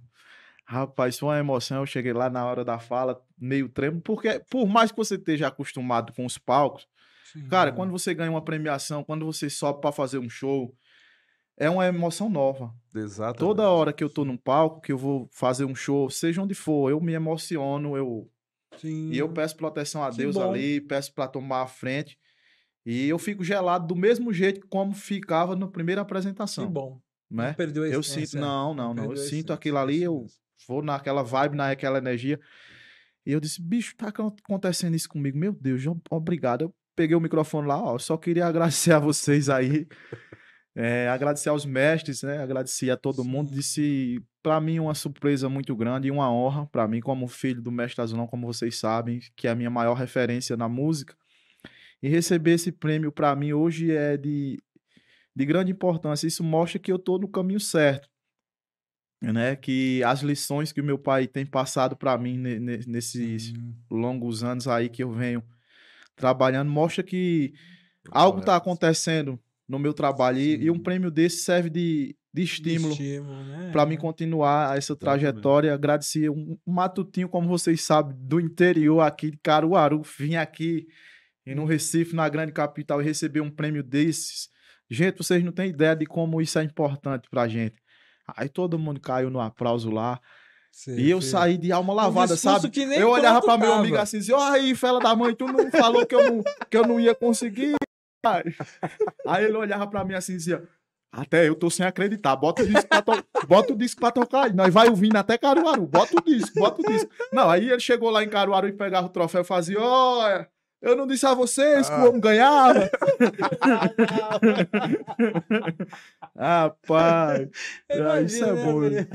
Rapaz, foi uma emoção. Eu cheguei lá na hora da fala, meio tremo, porque por mais que você esteja acostumado com os palcos, Sim, cara, é. quando você ganha uma premiação, quando você sobe para fazer um show, é uma emoção nova. Exatamente. Toda hora que eu tô num palco, que eu vou fazer um show, seja onde for, eu me emociono, eu Sim. e eu peço proteção a Deus ali, peço para tomar a frente. E eu fico gelado do mesmo jeito como ficava na primeira apresentação. Que bom. Né? Perdeu a Eu sinto, não, não, não. Eu sinto aquilo ali, é eu vou naquela vibe, naquela energia. E eu disse, bicho, tá acontecendo isso comigo. Meu Deus, obrigado. Eu peguei o microfone lá, ó, só queria agradecer a vocês aí. É, agradecer aos mestres, né? Agradecer a todo Sim. mundo. Disse, para mim, uma surpresa muito grande e uma honra para mim, como filho do mestre Azulão, como vocês sabem, que é a minha maior referência na música. E receber esse prêmio para mim hoje é de, de grande importância. Isso mostra que eu tô no caminho certo né? Que as lições que o meu pai tem passado para mim nesses uhum. longos anos aí que eu venho trabalhando mostra que eu algo está acontecendo no meu trabalho e, e, um prêmio desse serve de, de estímulo, estímulo né? para mim continuar essa trajetória. Agradecer um, matutinho, como vocês sabem, do interior aqui de Caruaru, vim aqui e no uhum. Recife, na grande capital, e receber um prêmio desses. Gente, vocês não têm ideia de como isso é importante para gente. Aí todo mundo caiu no aplauso lá. Sim, e eu sim. saí de alma lavada, um sabe? eu olhava pra tava. meu amigo assim, ó, oh, aí, fela da mãe, tu não falou que eu não, que eu não ia conseguir. Aí ele olhava pra mim assim e até eu tô sem acreditar, bota o disco pra, to... bota o disco pra tocar aí, nós vai ouvindo até Caruaru, bota o disco, bota o disco. Não, aí ele chegou lá em Caruaru e pegava o troféu e fazia, ó... Oh, eu não disse a vocês ah. que o homem ganhava. Rapaz, ah, ah, isso é né, bom. Né?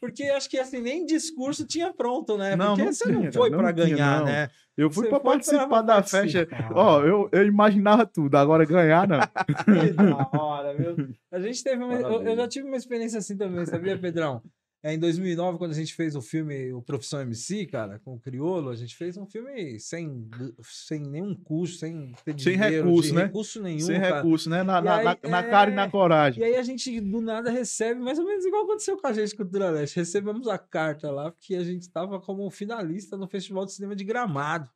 Porque acho que assim, nem discurso tinha pronto, né? Não, Porque não você tinha, não foi para ganhar, né? Eu fui para participar da festa. Ó, oh, eu, eu imaginava tudo, agora ganhar não. que da hora, meu. A gente teve uma, eu, eu já tive uma experiência assim também, sabia, Pedrão? É, em 2009, quando a gente fez o filme O Profissão MC, cara, com o Criolo, a gente fez um filme sem, sem nenhum custo, sem ter dinheiro, sem recurso, né? recurso nenhum. Sem cara. recurso, né? Na, na, aí, na, é, cara é... e na coragem. E aí a gente, do nada, recebe, mais ou menos igual aconteceu com a gente, Cultura Leste. Recebemos a carta lá, porque a gente estava como finalista no Festival de Cinema de Gramado.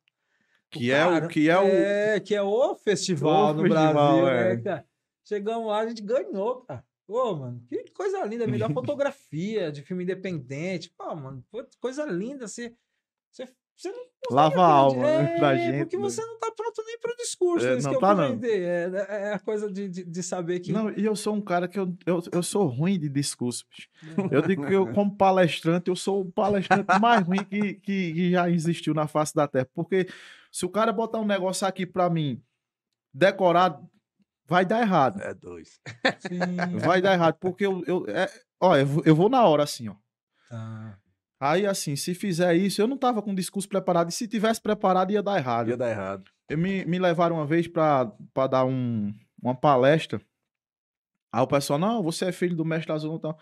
Que cara, é o que é o é é, que é o festival o no festival, Brasil, né, é. né, cara? Chegamos lá, a gente ganhou, cara. Pô, mano, que coisa linda, melhor fotografia de filme independente. Pô, mano, coisa linda. Você, você, você não. Lava a alma né, é, gente. Porque né? você não tá pronto nem pro discurso. É, não tá, não. É, é, é, a coisa de, de, de, saber que. Não, e eu sou um cara que eu, eu, eu sou ruim de discurso. Eu é. digo que eu, como palestrante, eu sou o palestrante mais ruim que, que, que já existiu na face da Terra. Porque se o cara botar um negócio aqui pra mim decorado vai dar errado. É dois. Sim. Vai dar errado, porque eu, eu, é, ó, eu, eu vou na hora assim, ó. Tá. Aí, assim, se fizer isso, eu não tava com o discurso preparado. E se tivesse preparado, ia dar errado. Ia dar errado. Eu me, me levaram uma vez para dar um, uma palestra. Aí o pessoal, não, você é filho do mestre Azul, então,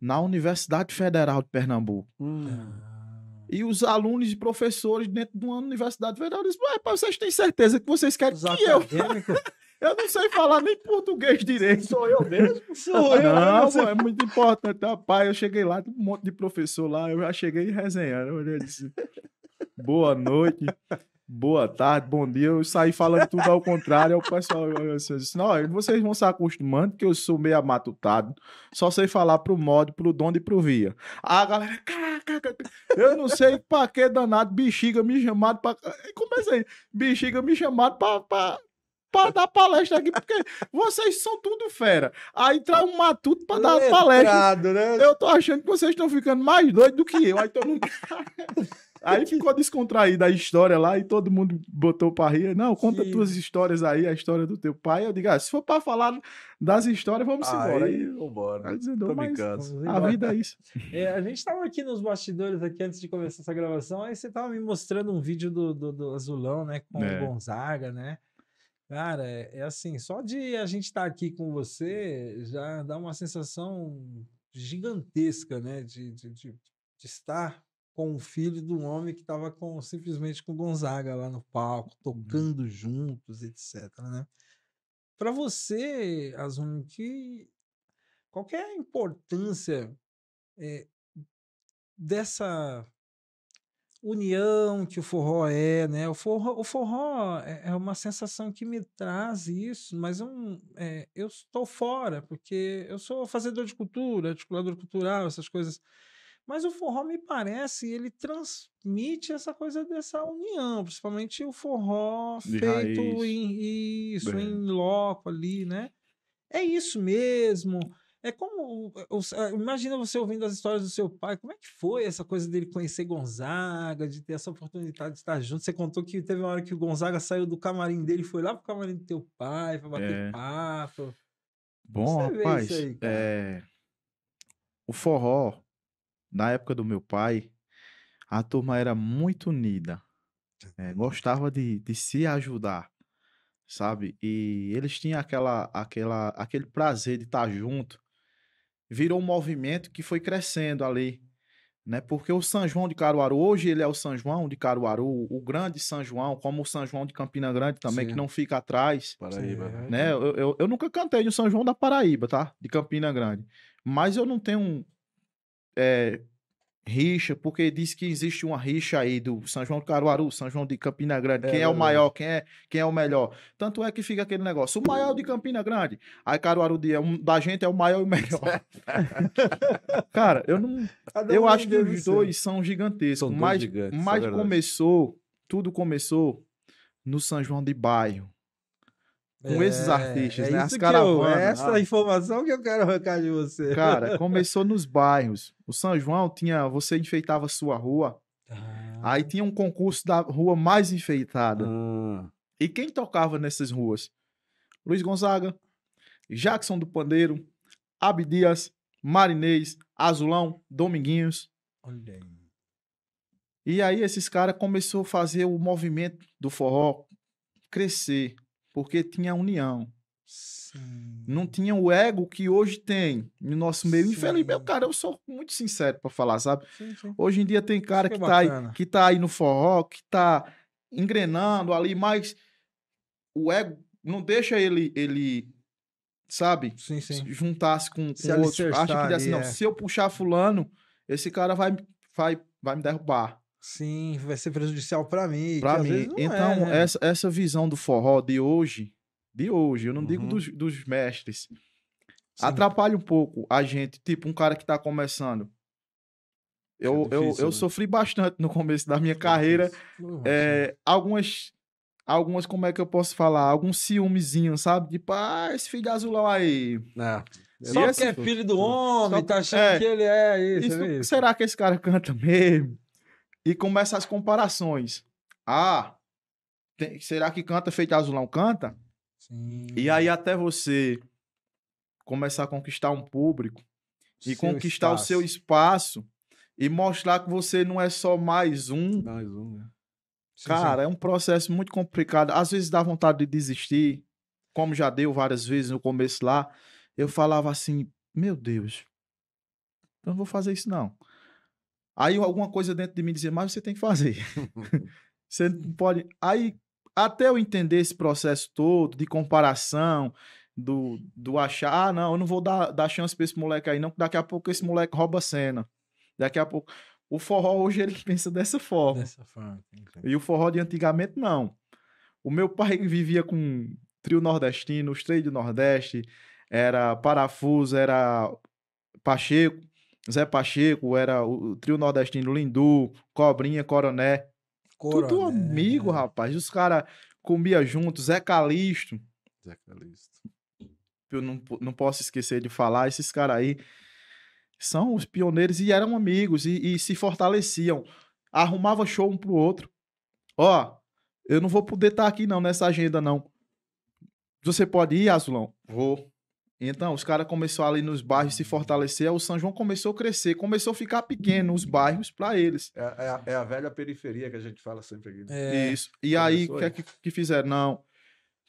na Universidade Federal de Pernambuco. Hum. Ah. E os alunos e professores dentro de uma universidade federal dizem, vocês têm certeza que vocês querem os que eu... Eu não sei falar nem português direito. Sou eu mesmo? Sou eu. Não, né, é muito importante. Rapaz, eu cheguei lá, um monte de professor lá, eu já cheguei resenhando. Eu disse, boa noite, boa tarde, bom dia. Eu saí falando tudo ao contrário. o pessoal eu, disse, não, vocês vão se acostumando que eu sou meio amatutado. Só sei falar pro modo, pro dono e pro via. A galera, eu não sei pra que danado, bexiga me chamado pra... comecei, bexiga me chamado pra... pra para dar palestra aqui, porque vocês são tudo fera. Aí traz um matuto para dar Letrado, palestra. Né? Eu tô achando que vocês estão ficando mais doidos do que eu. Aí todo mundo. aí ficou descontraída a história lá e todo mundo botou para rir. Não, conta Sim. tuas histórias aí, a história do teu pai. Eu digo, ah, se for para falar das histórias, vamos aí, embora. Aí, vambora. Aí dizendo, mas a vida é isso. É, a gente tava aqui nos bastidores aqui antes de começar essa gravação, aí você tava me mostrando um vídeo do, do, do Azulão, né, com é. o Gonzaga, né? Cara, é, é assim, só de a gente estar tá aqui com você já dá uma sensação gigantesca, né? De, de, de, de estar com o filho de um homem que estava com, simplesmente com Gonzaga lá no palco, uhum. tocando uhum. juntos, etc. Né? Para você, Azum, que qual é a importância é, dessa união que o forró é, né? O forró, o forró é, é uma sensação que me traz isso, mas é um, é, eu estou fora, porque eu sou fazedor de cultura, articulador cultural, essas coisas. Mas o forró me parece, ele transmite essa coisa dessa união, principalmente o forró de feito raiz. em isso, Bem. em loco ali, né? É isso mesmo. É como. Eh, eh, imagina você ouvindo as histórias do seu pai. Como é que foi essa coisa dele conhecer Gonzaga, de ter essa oportunidade de estar junto? Você contou que teve uma hora que o Gonzaga saiu do camarim dele, e foi lá pro camarim do teu pai, pra bater é... papo. Bom, rapaz, aí, é... o forró, na época do meu pai, a turma era muito unida. É, gostava de, de se ajudar sabe? E eles tinham aquela, aquela, aquele prazer de estar junto, virou um movimento que foi crescendo ali, né? Porque o São João de Caruaru, hoje ele é o São João de Caruaru, o grande São João, como o São João de Campina Grande também, Sim. que não fica atrás. Paraíba. Né? né? Eu, eu, eu, nunca cantei no São João da Paraíba, tá? De Campina Grande. Mas eu não tenho... É, rixa, porque diz que existe uma rixa aí do São João do Caruaru, São João de Campina Grande, é, quem é o maior, quem é, quem é o melhor. Tanto é que fica aquele negócio, o maior de Campina Grande, aí Caruaru de, é um, da gente é o maior e o melhor. Cara, eu não... Cada eu é um acho que os dois são gigantescos, são mas, gigantes, é mas é começou, tudo começou no São João de Bairro com é, esses artistas, é né? As caravanas. Eu, é essa ah. informação que eu quero arrancar de você. Cara, começou nos bairros. O São João tinha. Você enfeitava a sua rua. Ah. Aí tinha um concurso da rua mais enfeitada. Ah. E quem tocava nessas ruas? Luiz Gonzaga, Jackson do Pandeiro, Abdias, Marinês, Azulão, Dominguinhos. Olha aí. E aí esses caras começou a fazer o movimento do forró crescer porque tinha união. Sim. Não tinha o ego que hoje tem no nosso meio. Sim. Infelizmente, meu cara, eu sou muito sincero para falar, sabe? Sim, sim. Hoje em dia tem cara que, é que, tá aí, que tá aí no forró, que tá engrenando ali, mas o ego não deixa ele, ele sabe? Sim, sim. Juntar-se com, com outros. que assim, é. não, se eu puxar fulano, esse cara vai, vai, vai me derrubar. Sim, vai ser prejudicial para mim. Para mim. É, então, é, né? essa, essa visão do forró de hoje, de hoje, eu não uhum. digo dos, dos mestres, Sim. atrapalha um pouco a gente, tipo um cara que tá começando. É eu, é difícil, eu, eu né? sofri bastante no começo da minha é carreira. Eh, é, algumas, algumas, como é que eu posso falar? Alguns ciúmezinhos, sabe? Tipo, ah, esse filho de azulão aí. É. Só esse, é filho do homem, só, tá achando é. que ele é isso, isso, Será que esse cara canta mesmo? e começa as comparações. Ah, tem, será que canta feito azulão canta? Sim. E aí até você começar a conquistar um público e seu conquistar espaço. o seu espaço e mostrar que você não é só mais um. Mais um, né? Cara, é um processo muito complicado. Às vezes dá vontade de desistir, como já deu várias vezes no começo lá. Eu falava assim: Meu Deus, eu não vou fazer isso não. Aí alguma coisa dentro de mim dizia, mas você tem que fazer. você não pode. Aí, até eu entender esse processo todo de comparação, do, do achar, ah, não, eu não vou dar, dar chance pra esse moleque aí, não, que daqui a pouco esse moleque rouba a cena. Daqui a pouco. O forró hoje ele pensa dessa forma. Dessa forma. E o forró de antigamente, não. O meu pai vivia com trio nordestino, os três do Nordeste, era parafuso, era Pacheco. Zé Pacheco, era o trio nordestino Lindu, Cobrinha, Coroné. Coroné. Tudo amigo, né? rapaz. Os caras comiam juntos, Zé Calisto. Zé Calisto. Eu não, não posso esquecer de falar, esses caras aí são os pioneiros e eram amigos e, e se fortaleciam. Arrumava show um pro outro. Ó, eu não vou poder estar tá aqui não nessa agenda não. Você pode ir, Azulão? Vou. Então, os caras começaram ali nos bairros se fortalecer, o São João começou a crescer, começou a ficar pequeno os bairros para eles. É, é, a, é, a, velha periferia que a gente fala sempre aqui. Né? É. Isso. E começou aí, o que é que, que fizeram? Não.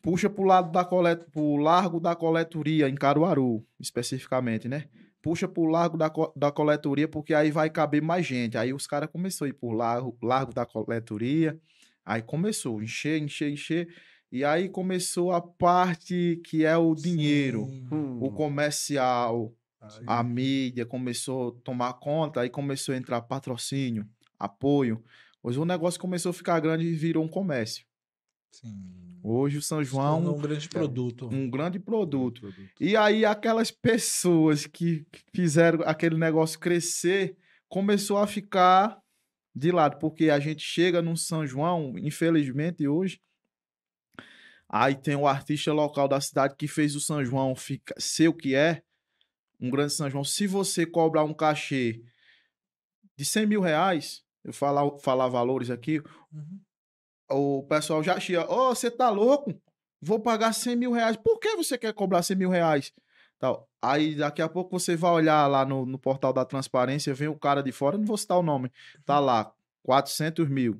Puxa pro lado da coleta, pro largo da coletoria, em Caruaru, especificamente, né? Puxa pro largo da, co da coletoria, porque aí vai caber mais gente. Aí os caras começaram a ir pro largo, largo da coletoria. Aí começou, encher, encher, encher. E aí começou a parte que é o dinheiro, Sim. o hum. comercial, a é. mídia começou a tomar conta, aí começou a entrar patrocínio, apoio. Hoje o negócio começou a ficar grande e virou um comércio. Sim. Hoje o São João. um grande é produto. Um grande produto. produto. E aí aquelas pessoas que fizeram aquele negócio crescer começou a ficar de lado, porque a gente chega num São João, infelizmente hoje, Aí tem o artista local da cidade que fez o São João fica, ser o que é, um grande São João. Se você cobrar um cachê de 100 mil reais, eu falar, falar valores aqui, uhum. o pessoal já chia, ô, oh, você tá louco? Vou pagar 100 mil reais. Por que você quer cobrar 100 mil reais? Tal. Aí daqui a pouco você vai olhar lá no, no portal da transparência, vem o cara de fora, não vou citar o nome, tá uhum. lá, 400 mil.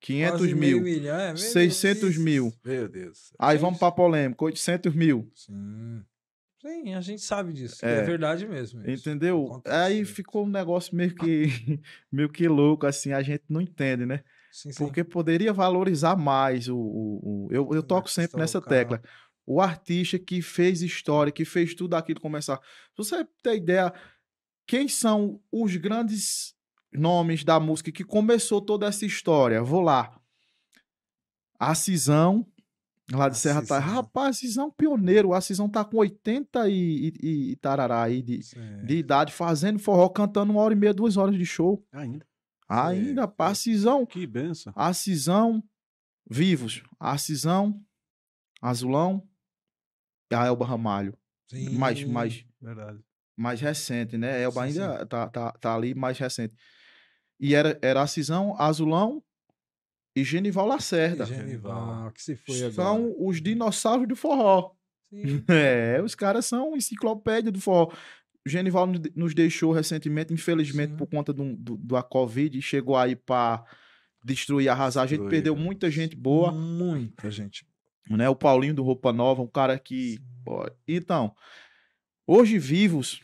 500 Quase mil, milhão, é, 600 Deus. mil. Meu Deus. Aí é vamos para polêmica, 800 mil. Sim. Sim, a gente sabe disso. É, é verdade mesmo. Isso. Entendeu? Aí ficou um negócio meio que, meio que louco, assim, a gente não entende, né? Sim, sim. Porque poderia valorizar mais o. o, o... eu, eu toco sempre nessa tecla. O artista que fez história, que fez tudo aquilo começar. Se você tem ideia, quem são os grandes nomes da música que começou toda essa história. Vou lá. A Cisão, lá de a Serra Cisão. Tá. Rapaz, a Cisão é pioneiro. A Cisão tá com 80 e, e, e tarará aí de, de idade, fazendo forró, cantando uma hora e meia, duas horas de show. Ainda. Ainda, é, pá, a Cisão. Que benção. A Cisão, vivos. A Cisão, Azulão e a Elba Ramalho. Sim. Mais, mais. Verdade mais recente, né? Elba sim, ainda sim. Tá, tá, tá ali mais recente. E era, era a cisão Azulão e Genival Lacerda. E Genival, ah, que se foi são agora. São os dinossauros do forró. Sim. É, os caras são enciclopédia do forró. O Genival nos deixou recentemente, infelizmente, Sim. por conta do, do, da Covid, chegou aí para destruir, arrasar. A gente Doido. perdeu né? muita gente boa. Muita gente. Né? O Paulinho do Roupa Nova, um cara que. então, hoje vivos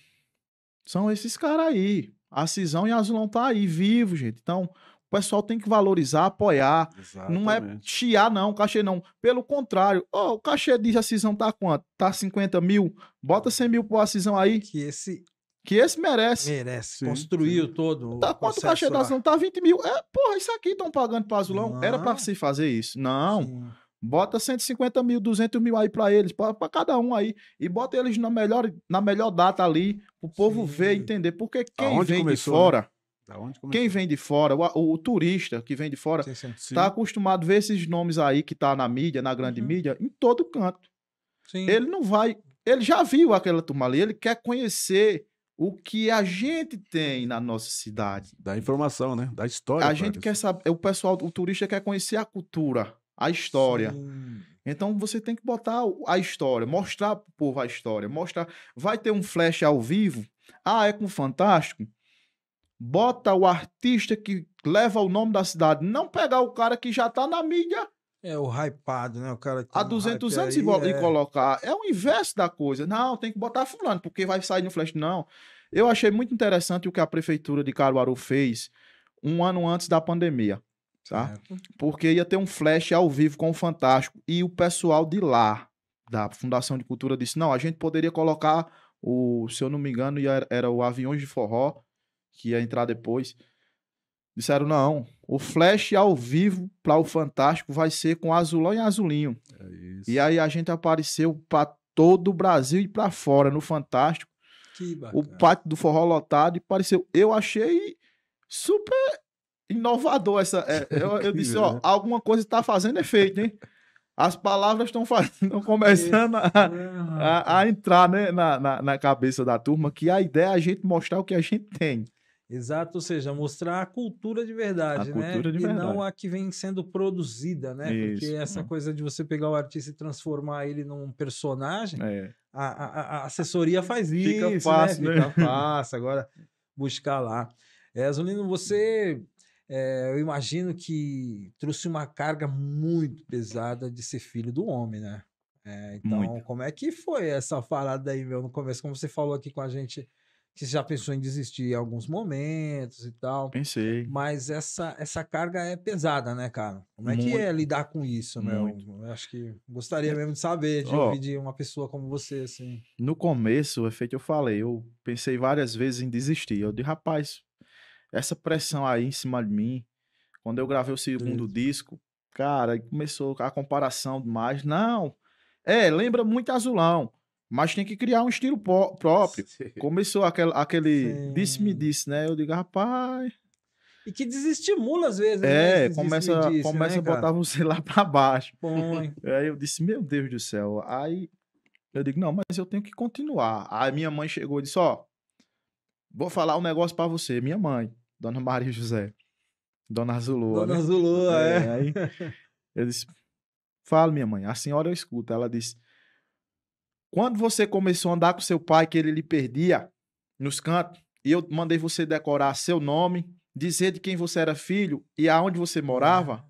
são esses caras aí. A Cisão e a Azulão tá aí vivo, gente. Então, o pessoal tem que valorizar, apoiar. Exatamente. Não é chiar, não, cachê não. Pelo contrário, oh, o cachê diz a Cisão tá quanto? Tá 50 mil? Bota 100 mil pro a Cisão aí. Que esse que esse merece. Merece. Construiu todo. Tá, quanto o cachê da Azulão? Tá 20 mil. É, porra, isso aqui estão pagando para Azulão? Não. Era para se fazer isso. Não. Sim. Bota 150 mil, 200 mil aí para eles, para cada um aí. E bota eles na melhor, na melhor data ali, o povo Sim. ver e entender. Porque quem Aonde vem começou, de né? fora. Né? Quem vem de fora, o, o, o, turista que vem de fora, está acostumado a ver esses nomes aí que tá na mídia, na grande uhum. mídia, em todo canto. Sim. Ele não vai. Ele já viu aquela turma ali, ele quer conhecer o que a gente tem na nossa cidade. Da informação, né? Da história. A gente isso. quer saber. O pessoal, o turista quer conhecer a cultura a história. Sim. Então você tem que botar a história, mostrar pro povo a história, mostrar. Vai ter um flash ao vivo? Ah, é com Fantástico? Bota o artista que leva o nome da cidade, não pegar o cara que já tá na mídia. É o hypado, né? O cara que tá Há 200 anos aí, e, é... colocar. É o inverso da coisa. Não, tem que botar fulano, porque vai sair no flash. Não. Eu achei muito interessante o que a prefeitura de Caruaru fez um ano antes da pandemia tá? É. Porque ia ter um flash ao vivo com o Fantástico e o pessoal de lá, da Fundação de Cultura, disse: não, a gente poderia colocar o, se eu não me engano, era, o Aviões de Forró, que ia entrar depois. Disseram, não, o flash ao vivo para o Fantástico vai ser com azulão e azulinho. É e aí a gente apareceu para todo o Brasil e para fora no Fantástico. O pátio do forró lotado e pareceu. Eu achei super inovador essa. É, eu, eu disse, ó, né? alguma coisa está fazendo efeito, hein? As palavras estão começando a, é, a, a entrar né, na, na, na, cabeça da turma, que a ideia é a gente mostrar o que a gente tem. Exato, ou seja, mostrar a cultura de verdade, a né? Cultura de e verdade. não a que vem sendo produzida, né? Isso, Porque essa coisa de você pegar o artista e transformar ele num personagem, é. a, a, assessoria faz Fica isso, né? fácil, né? Fica fácil, agora buscar lá. É, Zulino, você é, eu imagino que trouxe uma carga muito pesada de ser filho do homem, né? É, então, muito. como é que foi essa parada aí, meu, no começo? Como você falou aqui com a gente, que você já pensou em desistir em alguns momentos e tal. Pensei. Mas essa, essa carga é pesada, né, cara? Como é muito. que é lidar com isso, meu? Muito. Eu acho que gostaria é mesmo de saber, de oh, ouvir de uma pessoa como você, assim. No começo, o efeito eu falei, eu pensei várias vezes em desistir. Eu de rapaz, essa pressão aí em cima de mim. Quando eu gravei o segundo Sim. disco, cara, começou a comparação demais. Não, é, lembra muito Azulão, mas tem que criar um estilo próprio. Sim. Começou aquele, aquele disse-me disse, né? Eu digo, rapaz. E que desestimula às vezes. Né, é, né? começa, disse, começa né, a botar você lá para baixo. Põe. Aí eu disse, meu Deus do céu. Aí eu digo, não, mas eu tenho que continuar. Aí minha mãe chegou e disse, ó, vou falar um negócio para você, minha mãe. Dona Maria José. Dona Zulu. Dona né? é. é. Aí eu disse: Fala, minha mãe. A senhora escuta. Ela disse: Quando você começou a andar com seu pai, que ele lhe perdia nos cantos, e eu mandei você decorar seu nome, dizer de quem você era filho e aonde você morava,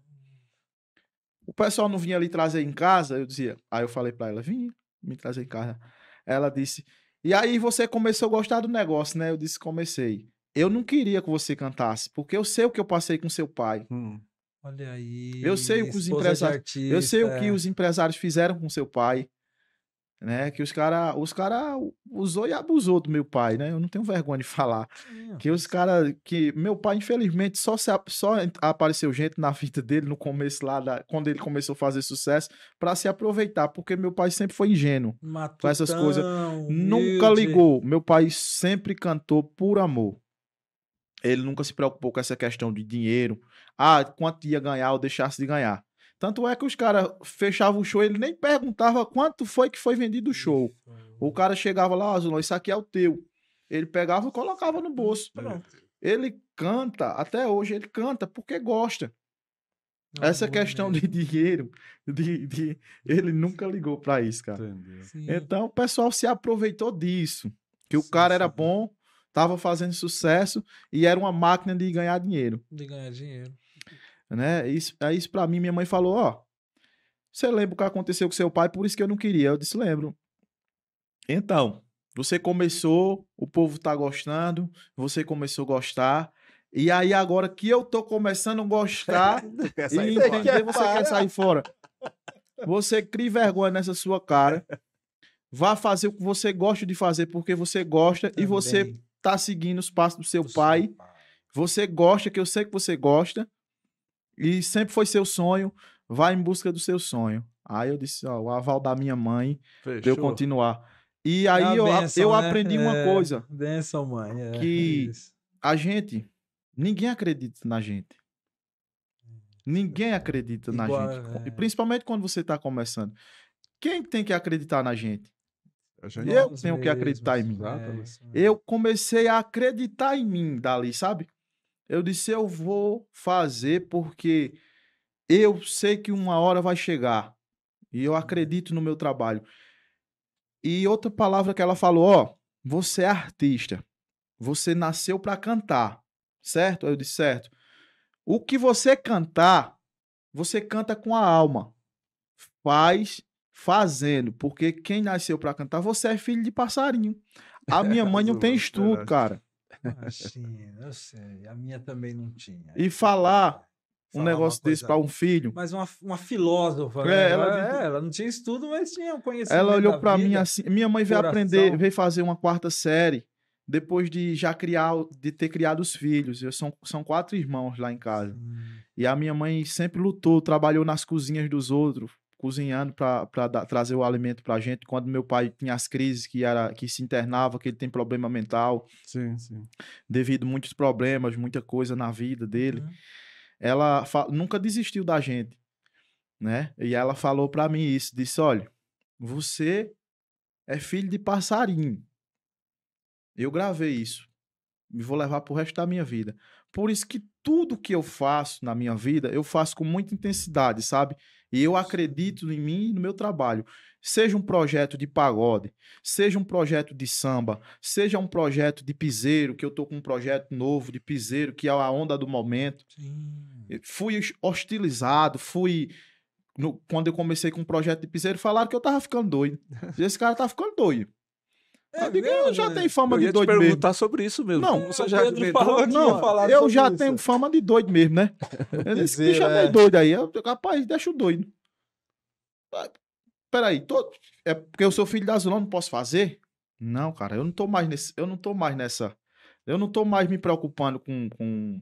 o pessoal não vinha lhe trazer em casa? Eu dizia. Aí eu falei para ela: Vinha me trazer em casa. Ela disse: E aí você começou a gostar do negócio, né? Eu disse: Comecei eu não queria que você cantasse, porque eu sei o que eu passei com seu pai. Hum. Olha aí. Eu sei o que os empresários, artista, eu sei é. o que é. os empresários fizeram com seu pai, né? Que os cara, os cara usou e abusou do meu pai, né? Eu não tenho vergonha de falar que os cara que meu pai infelizmente só se, só apareceu gente na vida dele no começo lá da, quando ele começou a fazer sucesso para se aproveitar, porque meu pai sempre foi ingênuo Matutão, com essas coisas. Humilde. Nunca ligou. Meu pai sempre cantou por amor ele nunca se preocupou com essa questão de dinheiro. Ah, quanto ia ganhar ou deixasse de ganhar. Tanto é que os caras fechavam o show, ele nem perguntava quanto foi que foi vendido o show. O cara chegava lá, Azulão, isso aqui é o teu. Ele pegava e colocava no bolso. Pronto. Ele canta, até hoje ele canta porque gosta. Não, Essa questão mesmo. de dinheiro, de, de, ele nunca ligou para isso, cara. Entendeu. Então o pessoal se aproveitou disso. Que sim, o cara era sim. bom, tava fazendo sucesso e era uma máquina de ganhar dinheiro. De ganhar dinheiro. Né? Isso, aí isso pra mim, minha mãe falou, ó, você lembra o que aconteceu com seu pai, por isso que eu não queria. Eu disse, lembro. Então, você começou, o povo tá gostando, você começou a gostar, e aí agora que eu tô começando a gostar, e entender, você quer sair fora. Você cria vergonha nessa sua cara, vá fazer o que você gosta de fazer porque você gosta Também. e você tá seguindo os passos do seu do pai. Seu pai. Você gosta, que eu sei que você gosta, e sempre foi seu sonho, vai em busca do seu sonho. Aí eu disse, ó, o aval da minha mãe, Fechou. pra eu continuar. E é aí é eu, benção, eu né? aprendi uma é, coisa. Benção, mãe. É, que é a gente, ninguém acredita na gente. Ninguém acredita Igual, na gente. Principalmente quando você está começando. Quem tem que acreditar na gente? eu tenho que acreditar em mim. É, eu comecei a acreditar em mim dali, sabe? Eu disse, eu vou fazer porque eu sei que uma hora vai chegar. E eu uhum. acredito no meu trabalho. E outra palavra que ela falou, ó, você é artista. Você nasceu para cantar, certo? Eu disse, certo. O que você cantar, você canta com a alma. Faz fazendo, porque quem nasceu para cantar, você é filho de passarinho. A minha mãe não tem estudo, cara. assim eu sei. A minha também não tinha. E falar um falar negócio desse para um filho. Mas uma, uma filósofa. É, né? ela, ela, é, ela, não tinha estudo, mas tinha um conhecimento. Ela olhou para mim assim. Minha mãe veio coração. aprender, veio fazer uma quarta série depois de já criar, de ter criado os filhos. Eu são, são quatro irmãos lá em casa. E a minha mãe sempre lutou, trabalhou nas cozinhas dos outros, cozinhando para trazer o alimento para a gente. Quando meu pai tinha as crises que era que se internava, que ele tem problema mental, sim, sim. devido a muitos problemas, muita coisa na vida dele, uhum. ela nunca desistiu da gente, né? E ela falou para mim isso, disse: olha, você é filho de passarinho. Eu gravei isso e vou levar o resto da minha vida. Por isso que tudo que eu faço na minha vida, eu faço com muita intensidade, sabe? e Eu acredito em mim e no meu trabalho. Seja um projeto de pagode, seja um projeto de samba, seja um projeto de piseiro, que eu tô com um projeto novo de piseiro, que é a onda do momento. Fui hostilizado, fui. No, quando eu comecei com um projeto de piseiro, falaram que eu tava ficando doido. Esse cara tá ficando doido. É, já é. tenho fama eu de doido mesmo. Eu sobre isso mesmo. Não, você já Pedro falou não, eu já isso. tenho fama de doido mesmo, né? Esse bicho é meio é. doido aí. Eu, rapaz, deixa o doido. Ah, peraí, tô... é porque eu sou filho da Zulão, não posso fazer? Não, cara, eu não tô mais nesse, eu não tô mais nessa, eu não tô mais me preocupando com, com,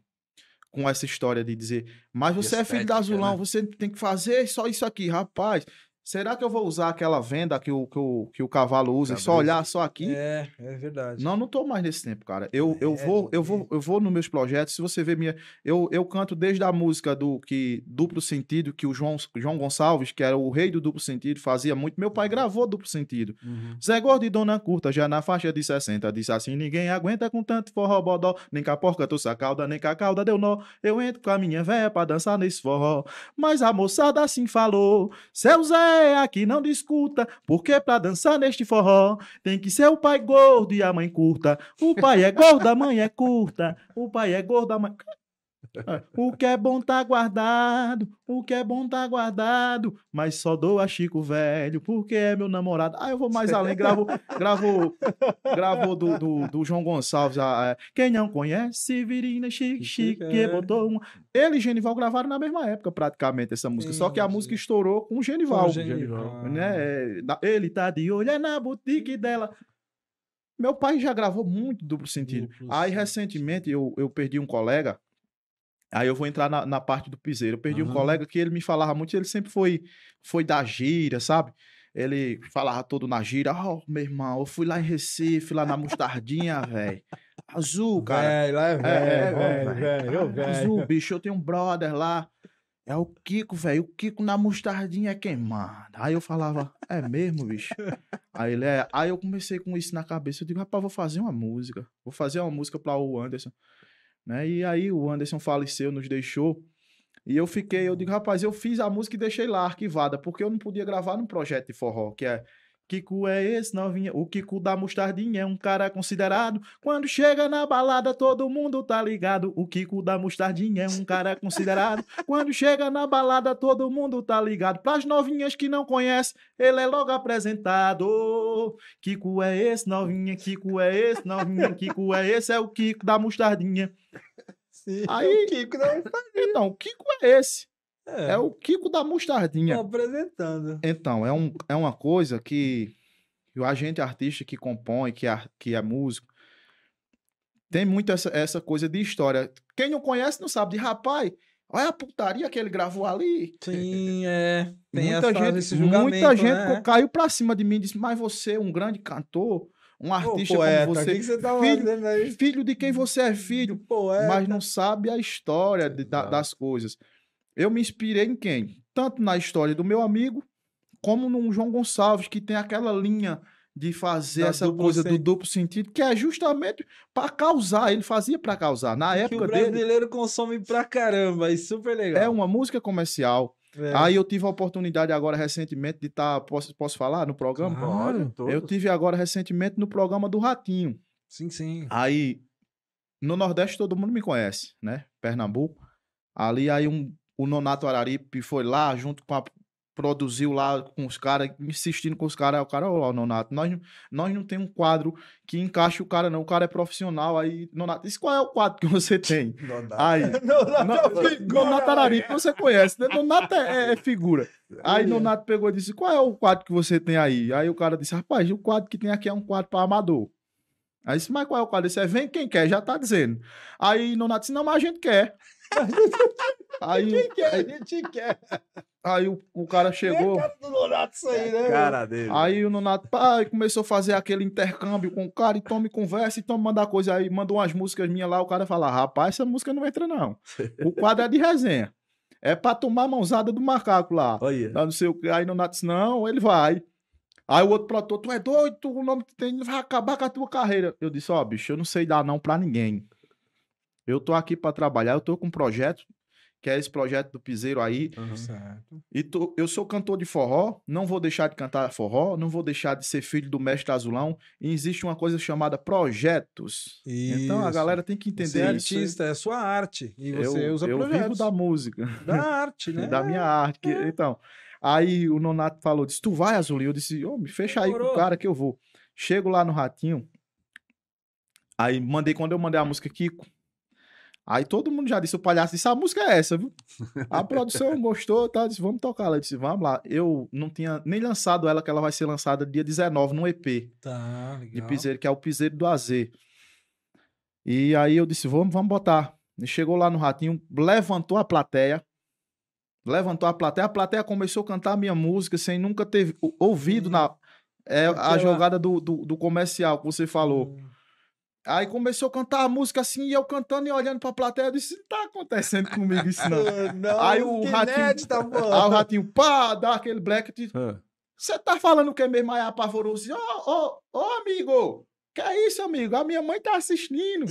com essa história de dizer, mas você Estética, é filho da Zulão, né? você tem que fazer só isso aqui, rapaz. Será que eu vou usar aquela venda que o, que o, que o cavalo usa e tá só olhar só aqui? É, é verdade. Não, não tô mais nesse tempo, cara. Eu, é, eu vou, eu vou, é. eu vou nos meus projetos. Se você ver minha. Eu, eu canto desde a música do que duplo sentido, que o João, João Gonçalves, que era o rei do duplo sentido, fazia muito. Meu pai uhum. gravou duplo sentido. Uhum. Zé Gordo e Dona Curta, já na faixa de 60, disse assim: ninguém aguenta com tanto forró bodó. Nem com a porca trouxe a nem com a cauda deu nó. Eu entro com a minha véia pra dançar nesse forró. Mas a moçada assim falou: Seu Zé! é aqui, não discuta, porque pra dançar neste forró tem que ser o pai gordo e a mãe curta. O pai é gordo, a mãe é curta. O pai é gordo, a mãe. É, o que é bom tá guardado, o que é bom tá guardado, mas só dou a Chico Velho, porque é meu namorado. Ah, eu vou mais além, gravo, gravo, gravo do, do, do João Gonçalves. Ah, quem não conhece, Virina Chique Chique, que é. botou um? Ele e Genival gravaram na mesma época, praticamente, essa música. Sim, só que a sim. música estourou com o Genival. Com o Genival. Né? Ele tá de olho é na boutique dela. Meu pai já gravou muito duplo sentido. Duplo Aí, recentemente, eu, eu perdi um colega Aí eu vou entrar na, na parte do piseiro. Eu perdi uhum. um colega que ele me falava muito, ele sempre foi, foi da gira, sabe? Ele falava todo na gira, oh, meu irmão, eu fui lá em Recife, lá na Mostardinha, velho. Azul, cara. Véi, lá é velho, velho, velho. Azul, bicho, eu tenho um brother lá. É o Kiko, velho. O Kiko na mostardinha é quem manda. Aí eu falava, é mesmo, bicho? Aí ele é. Aí eu comecei com isso na cabeça. Eu digo, rapaz, vou fazer uma música. Vou fazer uma música pra o Anderson. Né? E aí o Anderson faleceu, nos deixou. E eu fiquei, eu digo, rapaz, eu fiz a música e deixei lá arquivada, porque eu não podia gravar num projeto de forró, que é Kiko é esse novinha, o Kiko da mostardinha é um cara considerado. Quando chega na balada, todo mundo tá ligado. O Kiko da mostardinha é um cara considerado. Quando chega na balada, todo mundo tá ligado. Pras novinhas que não conhece, ele é logo apresentado. Kiko é esse novinha, Kiko é esse novinha, Kiko é esse, é o Kiko da mostardinha. Sim, Aí, o Kiko da Então, o Kiko é esse. É. é o Kiko da mostardinha. Tô apresentando. Então, é, um, é uma coisa que o agente artista que compõe, que é, que é músico, tem muito essa, essa coisa de história. Quem não conhece não sabe de rapaz. Olha a putaria que ele gravou ali. Sim, é. Tem muita essa, gente, muita né? gente né? caiu pra cima de mim e disse: Mas você é um grande cantor, um artista Ô, poeta, como você. Que, que você tá filho, filho de quem você é filho. Poeta. Mas não sabe a história de, da, das coisas eu me inspirei em quem? Tanto na história do meu amigo, como no João Gonçalves, que tem aquela linha de fazer da essa coisa sentido. do duplo sentido, que é justamente para causar, ele fazia para causar. Na é época que o brasileiro dele, consome pra caramba, e é super legal. É uma música comercial. É. Aí eu tive a oportunidade agora recentemente de estar, tá, posso, posso falar no programa? Claro, eu tive agora recentemente no programa do Ratinho. Sim, sim. Aí no Nordeste todo mundo me conhece, né? Pernambuco. Ali aí um o Nonato Araripe foi lá junto com a produziu lá com os caras, insistindo com os caras, o cara, ó, oh, Nonato, nós, nós não temos um quadro que encaixe o cara, não, o cara é profissional, aí, Nonato, isso qual é o quadro que você tem? Nonato. Aí, Nonato, é figura, Nonato Araripe, você conhece, né? Nonato é, é, é figura. Aí, é. Nonato pegou e disse, qual é o quadro que você tem aí? Aí o cara disse, rapaz, o quadro que tem aqui é um quadro para amador. Aí disse, mas qual é o quadro? Isso é vem quem quer, já tá dizendo. Aí Nonato disse, não, mas a gente quer. aí Quem quer, aí, a gente quer. Aí o, o cara é chegou. É cara do Nonato isso aí, é né? Cara dele. Né? Aí o Nonato pá, começou a fazer aquele intercâmbio com o cara, e toma e conversa, e toma mandar coisa. Aí mandou umas músicas minhas lá, o cara fala: rapaz, essa música não entra, não. O quadro é de resenha. É pra tomar a mãozada do macaco lá. Oh, yeah. Não sei o que. Aí o Nonato disse: não, ele vai. Aí o outro produtor, tu é doido, o nome que tem, vai acabar com a tua carreira. Eu disse, ó, oh, bicho, eu não sei dar não pra ninguém. Eu tô aqui para trabalhar, eu tô com um projeto, que é esse projeto do Piseiro aí. Uhum. E tô, eu sou cantor de forró, não vou deixar de cantar forró, não vou deixar de ser filho do mestre Azulão. E existe uma coisa chamada projetos. Isso. Então a galera tem que entender. Você é artista, é sua arte. E você eu, usa eu projetos. Eu vivo da música. Da arte, né? da minha arte. É. Então, aí o Nonato falou, disse, tu vai, Azulinho? Eu disse, oh, me fecha aí com o cara que eu vou. Chego lá no Ratinho, aí mandei, quando eu mandei a música Kiko, Aí todo mundo já disse, o palhaço disse, ah, a música é essa, viu? A produção gostou, tá? Disse, vamos tocar. Ela disse, vamos lá. Eu não tinha nem lançado ela, que ela vai ser lançada dia 19, num EP. Tá, legal. De piseiro, que é o piseiro do AZ. E aí eu disse, vamos, vamos botar. E chegou lá no Ratinho, levantou a plateia. Levantou a plateia. A plateia começou a cantar a minha música sem nunca ter ouvido hum. na... É, a jogada do, do, do comercial que você falou. Hum Aí começou a cantar a música assim, e eu cantando e olhando pra plateia, eu disse, não tá acontecendo comigo isso não. Ah, não aí o ratinho, inédita, aí o ratinho, pá, dá aquele black, você ah. tá falando o que mesmo? Aí apavorou assim, ô, ô, ô, amigo, que é isso, amigo? A minha mãe tá assistindo.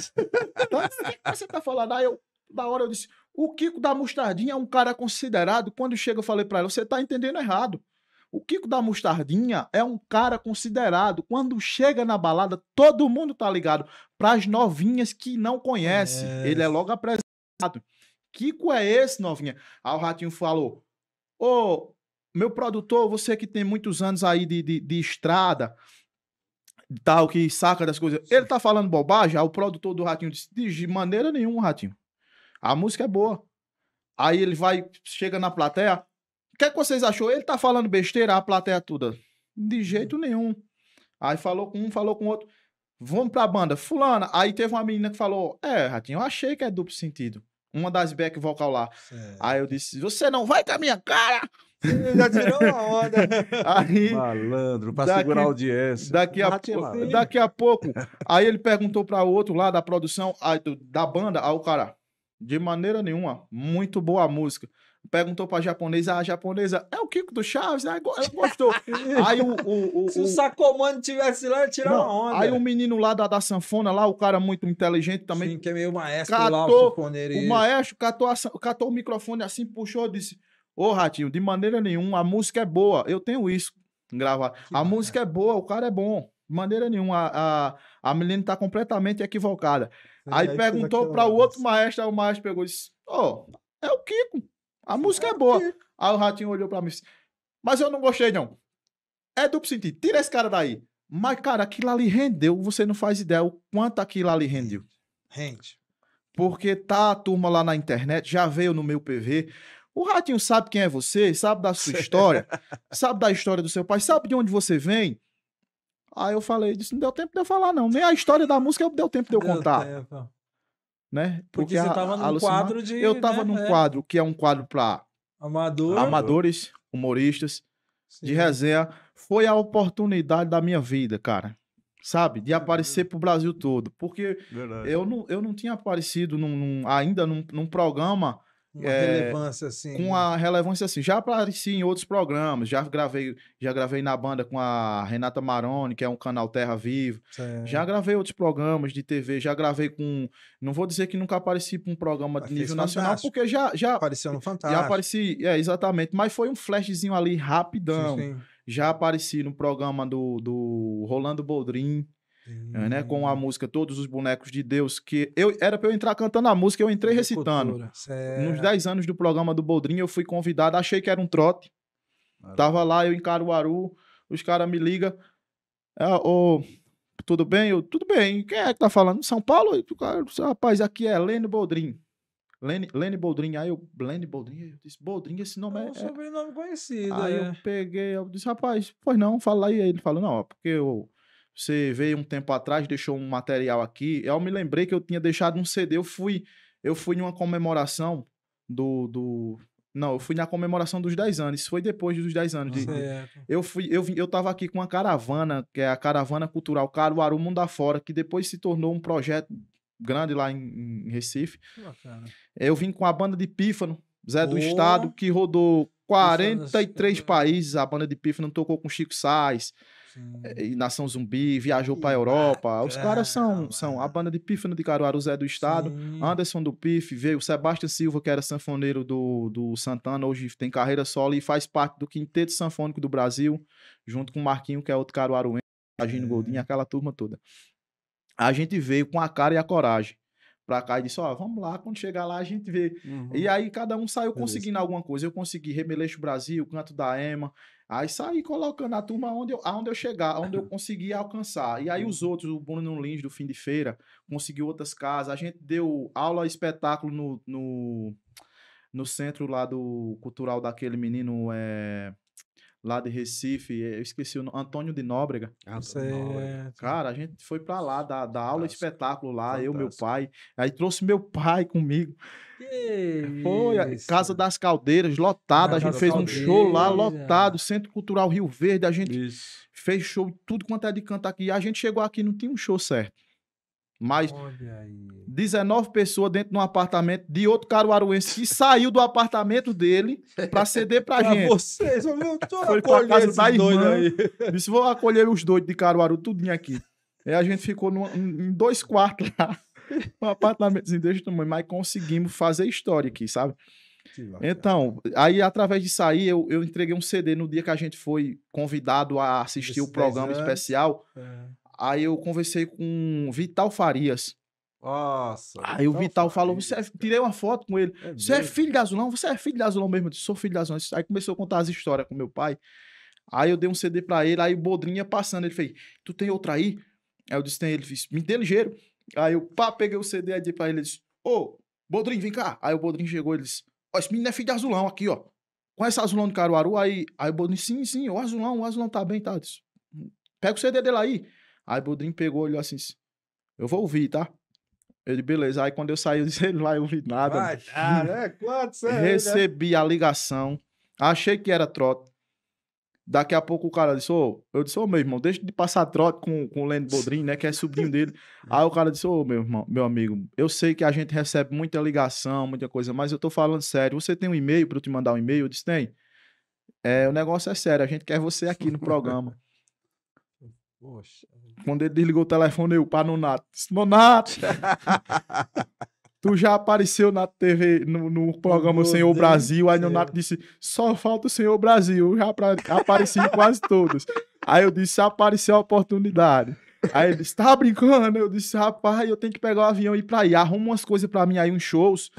então, o que você tá falando? Aí eu, da hora eu disse, o Kiko da Mostardinha é um cara considerado, quando chega eu falei pra ela, você tá entendendo errado. O Kiko da Mostardinha é um cara considerado. Quando chega na balada, todo mundo tá ligado. Para as novinhas que não conhece, é. ele é logo apresentado. Kiko é esse, novinha? Aí o Ratinho falou: Ô, oh, meu produtor, você que tem muitos anos aí de, de, de estrada, tal, que saca das coisas. Ele tá falando bobagem? Aí o produtor do Ratinho disse: De maneira nenhuma, Ratinho. A música é boa. Aí ele vai, chega na plateia, que, é que vocês achou? Ele tá falando besteira, a plateia toda. De jeito nenhum. Aí falou com um, falou com outro. Vamos pra banda. Fulana. Aí teve uma menina que falou: É, Ratinho, eu achei que é duplo sentido. Uma das back vocal lá. Certo. Aí eu disse: Você não vai com a minha cara! Já tirou uma onda. Aí, Malandro, pra daqui, segurar a audiência. Daqui a, é pouco, daqui a pouco. Aí ele perguntou pra outro lá da produção, aí, do, da banda, aí o cara: De maneira nenhuma, muito boa música perguntou pra japonesa, a ah, japonesa, é o Kiko do Chaves? Ah, ela gostou. aí o, o, o, Se o Sacomano tivesse lá, ia tirar uma onda. Aí o um menino lá da, da sanfona, lá, o cara muito inteligente também. Sim, que é meio maestro catou, lá, o O maestro catou, a, catou o microfone assim, puxou e disse, ô oh, Ratinho, de maneira nenhuma, a música é boa, eu tenho isso gravado. Que a música é boa, o cara é bom. De maneira nenhuma, a, a, a menina tá completamente equivocada. É, aí, aí perguntou para o outro maestro, aí o maestro pegou e disse, ô, oh, é o Kiko. A música é, é boa. Aí o ratinho olhou pra mim e disse, mas eu não gostei, não. É duplo sentido. Tira esse cara daí. Mas, cara, aquilo ali rendeu. Você não faz ideia o quanto aquilo ali rendeu. Rende. Porque tá a turma lá na internet, já veio no meu PV. O ratinho sabe quem é você, sabe da sua história, sabe da história do seu pai, sabe de onde você vem. Aí eu falei, disse, não deu tempo de eu falar, não. Nem a história da música deu tempo de eu deu contar. Tempo né? Porque, Porque você estava num alucinar... quadro de. Eu estava né? num é. quadro que é um quadro para Amador. amadores, humoristas, Sim. de resenha. Foi a oportunidade da minha vida, cara. Sabe? De é aparecer para o Brasil todo. Porque eu não, eu não tinha aparecido num, num, ainda num, num programa uma é, relevância assim. Com a né? relevância assim. Já apareci em outros programas, já gravei, já gravei na banda com a Renata Maroni, que é um canal Terra Vivo. Certo. Já gravei outros programas de TV, já gravei com. Não vou dizer que nunca apareci para um programa Mas de nível nacional, porque já, já. Apareceu no Fantástico. Já apareci, é, exatamente. Mas foi um flashzinho ali rapidão. Sim, sim. Já apareci no programa do, do Rolando Boldrin. É, né? Com a música Todos os Bonecos de Deus, que eu era para eu entrar cantando a música, eu entrei recitando. Nos 10 anos do programa do Boldrinho, eu fui convidado, achei que era um trote. Maravilha. Tava lá, eu em Caruaru, os caras me ligam. Ah, é, tudo bem? Eu, tudo bem. Quem é que tá falando? São Paulo? Eu, cara, rapaz, aqui é Lene Boldrinho. Lene, Boldrinho, Boldrin, aí eu, Lene Boldrin, eu disse, Boldrin, esse nome é... é um sobrenome conhecido. Aí é. eu peguei, eu disse, rapaz, pois não, fala aí. Aí ele falou, não, porque eu você veio um tempo atrás, deixou um material aqui. Eu me lembrei que eu tinha deixado um CD. Eu fui, eu fui numa comemoração do, do... Não, eu fui na comemoração dos 10 anos. Isso foi depois dos 10 anos. Certo. Eu fui, eu, eu tava aqui com a caravana, que é a Caravana Cultural Caruaru Mundo Afora, que depois se tornou um projeto grande lá em, em Recife. Eu vim com a banda de Pífano, Zé do oh. Estado, que rodou 43 é. países. A banda de Pífano tocou com Chico Sainz, Sim. Nação Zumbi, viajou para Europa. Ah, Os caras são, são né? a banda de Pífano de Caruaru, Zé do Estado, Sim. Anderson do Pif, veio Sebastião Silva, que era sanfoneiro do, do Santana, hoje tem carreira solo e faz parte do Quinteto Sanfônico do Brasil, junto com o Marquinho, que é outro caruaruense, Agino é. Goldinho, aquela turma toda. A gente veio com a cara e a coragem pra cá e disse: Ó, oh, vamos lá, quando chegar lá a gente vê. Uhum. E aí cada um saiu Beleza. conseguindo alguma coisa. Eu consegui Remeleixo Brasil, Canto da Ema, Aí saí colocando a turma onde eu, aonde eu chegar, onde eu consegui alcançar. E aí os uhum. outros, o Bruno Lins do fim de feira, conseguiu outras casas. A gente deu aula espetáculo no, no, no centro lá do cultural daquele menino. É lá de Recife, eh, eu esqueci o nome, Antônio de Nóbrega. Antônio. Cara, a gente foi para lá, da, da aula espetáculo lá, Fantástico. eu, meu pai. Aí trouxe meu pai comigo. Que foi, Casa das Caldeiras, lotada. A gente fez um show lá, é. lotado. Centro Cultural Rio Verde, a gente isso. fez show tudo quanto é de canto aqui. A gente chegou aqui não tinha um show certo. Mas 19 pessoas dentro de um apartamento de outro caruaruense que saiu do apartamento dele para ceder para a gente. Vocês, eu tô Foi pra casa da irmã. Aí. Disse, vou acolher os doidos de Caruaru, tudinho aqui. Aí a gente ficou em dois quartos lá. Um apartamentozinho desse tamanho, mas conseguimos fazer história aqui, sabe? Então, aí através disso aí, eu, eu entreguei um CD no dia que a gente foi convidado a assistir Esse o programa especial. É. Aí eu conversei com Vital Farias. Nossa. Aí Vital o Vital Farias, falou: você é... tirei uma foto com ele. É você é filho de Azulão? Você é filho de Azulão mesmo? Eu disse, sou filho de Azulão. Aí começou a contar as histórias com meu pai. Aí eu dei um CD pra ele, aí o Bodrinha passando. Ele fez: Tu tem outra aí? Aí eu disse: Tem. Ele fez: Me dê ligeiro. Aí eu pá, peguei o CD, aí dei pra ele. Ele disse: Ô, oh, Bodrinho, vem cá. Aí o Bodrinho chegou ele disse: Ó, esse menino é filho de Azulão aqui, ó. Conhece Azulão de Caruaru? Aí, aí o Bodrinho: Sim, sim, o Azulão, o Azulão tá bem, tá? disse, Pega o CD dele aí. Aí Budrim pegou, olhou assim, eu vou ouvir, tá? Ele, beleza. Aí quando eu saí, eu disse, ele não vai ouvir nada. Vai cara, é, quanto é né? Recebi a ligação, achei que era trote. Daqui a pouco o cara disse, ô, oh, eu disse, ô, oh, meu irmão, deixa de passar trote com, com o Lendo Bodrinho, né, que é sobrinho dele. Aí o cara disse, ô, oh, meu irmão, meu amigo, eu sei que a gente recebe muita ligação, muita coisa, mas eu tô falando sério. Você tem um e-mail para eu te mandar um e-mail? Eu disse, tem. É, o negócio é sério, a gente quer você aqui no programa. Poxa. Quando ele desligou o telefone, eu no Nonato. Disse, Nonato! tu já apareceu na TV, no, no programa Meu Senhor Deus Brasil. Aí Nonato disse: só falta o Senhor Brasil. Eu já apareci em quase todos. Aí eu disse: apareceu a oportunidade. Aí ele disse, tá brincando? Eu disse, rapaz, eu tenho que pegar o um avião e ir pra aí. Arruma umas coisas pra mim aí, uns shows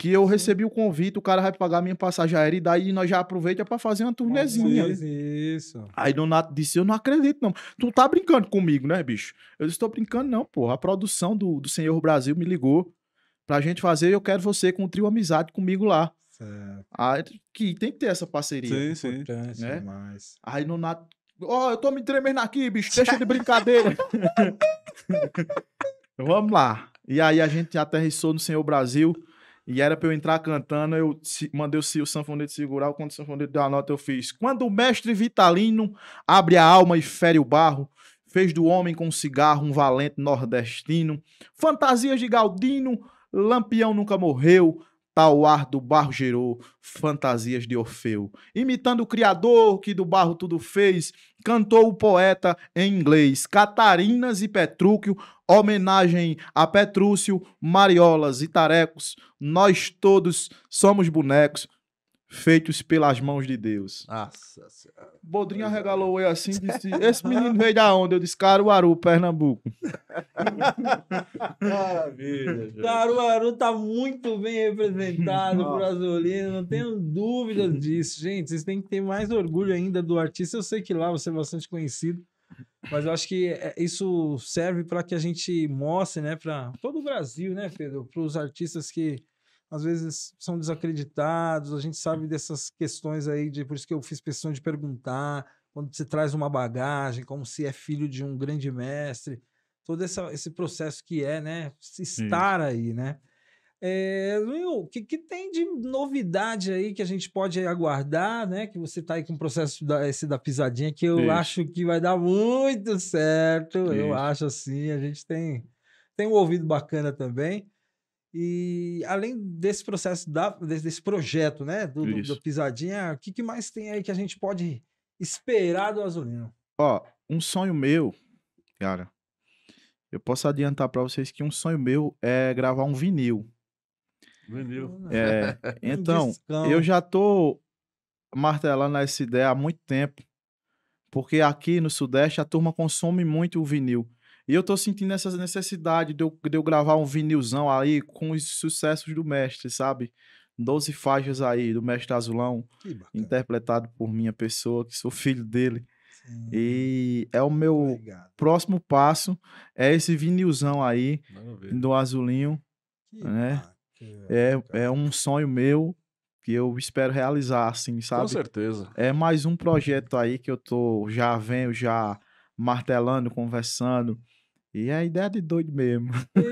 que eu recebi o convite, o cara vai pagar minha passagem aérea e daí nós já aproveita para fazer uma turnezinha. Né? Isso. Aí Donato disse: Eu não acredito, não. Tu tá brincando comigo, né, bicho? Eu disse: Tô brincando, não, porra. A produção do, do Senhor Brasil me ligou pra gente fazer Eu Quero Você com o Trio Amizade comigo lá. Certo. Aí, que tem que ter essa parceria. Sim, né? sim. Né? Demais. Aí Donato. Ó, oh, eu tô me tremendo aqui, bicho. Deixa de brincadeira. Vamos lá. E aí a gente aterrissou no Senhor Brasil. E era pra eu entrar cantando, eu mandei o, o sanfoneiro segurar. Quando o sanfoneiro deu a nota, eu fiz. Quando o mestre Vitalino abre a alma e fere o barro, fez do homem com um cigarro um valente nordestino. Fantasias de Galdino, Lampião nunca morreu. Tal ar do barro gerou fantasias de Orfeu. Imitando o Criador que do barro tudo fez, cantou o poeta em inglês. Catarinas e Petrúquio homenagem a Petrúcio, Mariolas e Tarecos. Nós todos somos bonecos feitos pelas mãos de Deus. Nossa senhora. Bodrinho arregalou eu assim disse: Esse menino veio da onde? Eu disse: Caruaru, Pernambuco. Maravilha. Caruaru tá muito bem representado por Azulino, não tenho dúvidas disso. Gente, vocês têm que ter mais orgulho ainda do artista. Eu sei que lá você é bastante conhecido. Mas eu acho que é, isso serve para que a gente mostre, né, para todo o Brasil, né, Pedro, para os artistas que às vezes são desacreditados, a gente sabe dessas questões aí, de, por isso que eu fiz questão de perguntar, quando você traz uma bagagem, como se é filho de um grande mestre, todo essa, esse processo que é, né, estar aí, né? É, o que, que, tem de novidade aí que a gente pode aguardar, né? Que você está aí com o processo da, esse da pisadinha, que eu Isso. acho que vai dar muito certo. Isso. Eu acho assim, a gente tem, tem um ouvido bacana também. E além desse processo, da, desse projeto, né? Do, do, do pisadinha, o que, que, mais tem aí que a gente pode esperar do Azulino? Ó, um sonho meu, cara. Eu posso adiantar para vocês que um sonho meu é gravar um vinil. Vendeu. É, então, eu já tô martelando essa ideia há muito tempo, porque aqui no Sudeste a turma consome muito o vinil. E eu tô sentindo essa necessidade de eu, de eu gravar um vinilzão aí com os sucessos do mestre, sabe? doze faixas aí do mestre Azulão, interpretado por minha pessoa, que sou filho dele. Sim. E é o meu Obrigado. próximo passo, é esse vinilzão aí do Azulinho, que né? Bacana. É, é, é um sonho meu que eu espero realizar, assim, sabe? Com certeza. É mais um projeto aí que eu tô, já venho, já martelando, conversando. E é a ideia de doido mesmo. Isso,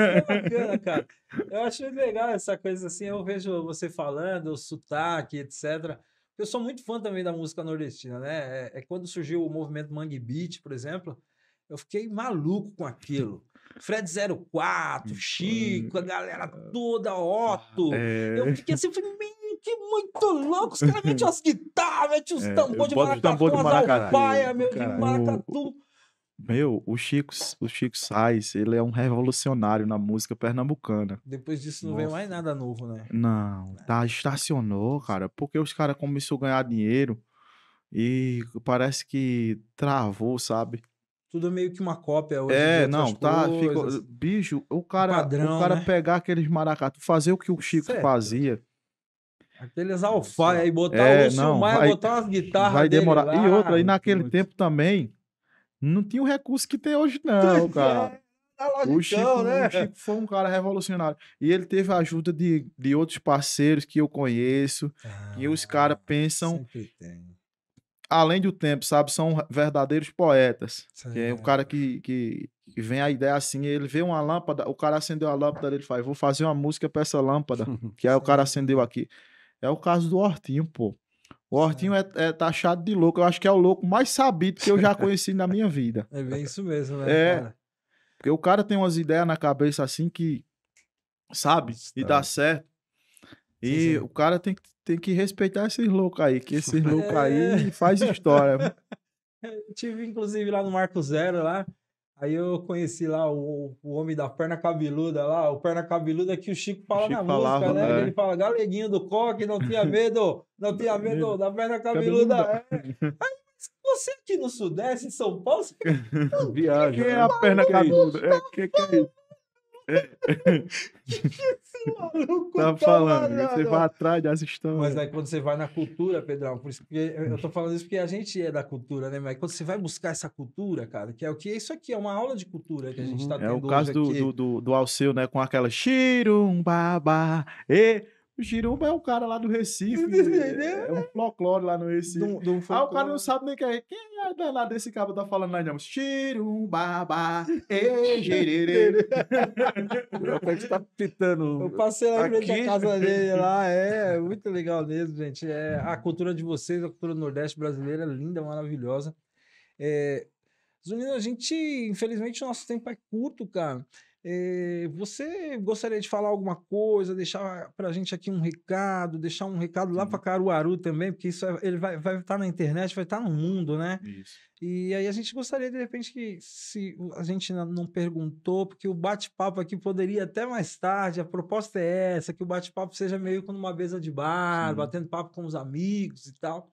é bacana, cara. Eu acho legal essa coisa assim. Eu vejo você falando, o sotaque, etc. Eu sou muito fã também da música nordestina, né? É, é quando surgiu o movimento Mangue Beat, por exemplo, eu fiquei maluco com aquilo. Fred 04, hum, Chico, a galera é. toda, Otto. Ah, é... Eu fiquei assim, falei, que muito louco, os caras metem as guitarras, metem os é, tambor de maracatu, as alpaias, meu, de maracatu. Meu, o Chico, o Chico Sainz, ele é um revolucionário na música pernambucana. Depois disso não vem veio mais nada novo, né? Não, é. tá, estacionou, cara, porque os caras começaram a ganhar dinheiro e parece que travou, sabe? tudo é meio que uma cópia hoje. É, não, tá. Coisas. bicho, o cara, o, padrão, o cara né? pegar aqueles maracatu, fazer o que o Chico certo. fazia. Aqueles alfaia e botar é, o Lucimar, botar umas guitarras. Vai demorar. Lá, e outra, e naquele muito. tempo também, não tinha o recurso que tem hoje, não, é, cara. logicão, tá o, Chico, né? o Chico foi um cara revolucionário. E ele teve a ajuda de, de outros parceiros que eu conheço. Ah, e os caras pensam além do tempo, sabe, são verdadeiros poetas. Sim. Que é o cara que, que, vem a ideia assim, ele vê uma lâmpada, o cara acendeu a lâmpada, ele faz, vou fazer uma música para essa lâmpada, que aí é o cara acendeu aqui. É o caso do Hortinho, pô. O Hortinho é, é, taxado tá de louco. Eu acho que é o louco mais sabido que eu já conheci na minha vida. É bem isso mesmo, né? É. Cara? Porque o cara tem umas ideias na cabeça assim que, sabe, e dá certo. E Sim. o cara tem, tem que respeitar esses loucos aí, que esses loucos aí é. faz história. Eu tive, inclusive, lá no Marco Zero, lá. Aí eu conheci lá o, o homem da perna cabeluda lá, o perna cabeluda que o Chico fala o Chico na falava, música, né? É. Ele fala, galeguinho do coque, não tinha medo, não tinha medo da perna cabeluda. É. Aí você aqui no Sudeste, em São Paulo, você... Viagem, é a perna cabeluda. O é, que é isso? que, esse maluco tá, tá falando? Lá, você vai atrás das histórias Mas aí quando você vai na cultura, Pedrão, por isso que eu tô falando isso porque a gente é da cultura, né? Mas quando você vai buscar essa cultura, cara, que é o que? É isso aqui é uma aula de cultura que a gente tá uhum. é tendo. É o caso do, do, do, do Alceu, né? Com aquela xirumbaba e o Giromba é o cara lá do Recife. é, é um folclore lá no Recife. ah, o cara não sabe nem quem é. Quem é danado desse cabo tá falando nós, não? Chirumbaba, e gererê. O que tá pitando. Eu passei lá em frente da casa dele lá, é, é muito legal mesmo, gente. É, a uhum. cultura de vocês, a cultura do Nordeste brasileira é linda, maravilhosa. É, Zunino, a gente, infelizmente, o nosso tempo é curto, cara. Eh, você gostaria de falar alguma coisa, deixar para a gente aqui um recado, deixar um recado lá para Caruaru também, porque isso é, ele vai estar vai tá na internet, vai estar tá no mundo, né? Isso. E aí a gente gostaria, de repente, que se a gente não perguntou, porque o bate-papo aqui poderia até mais tarde, a proposta é essa, que o bate-papo seja meio como uma mesa de bar, Sim. batendo papo com os amigos e tal.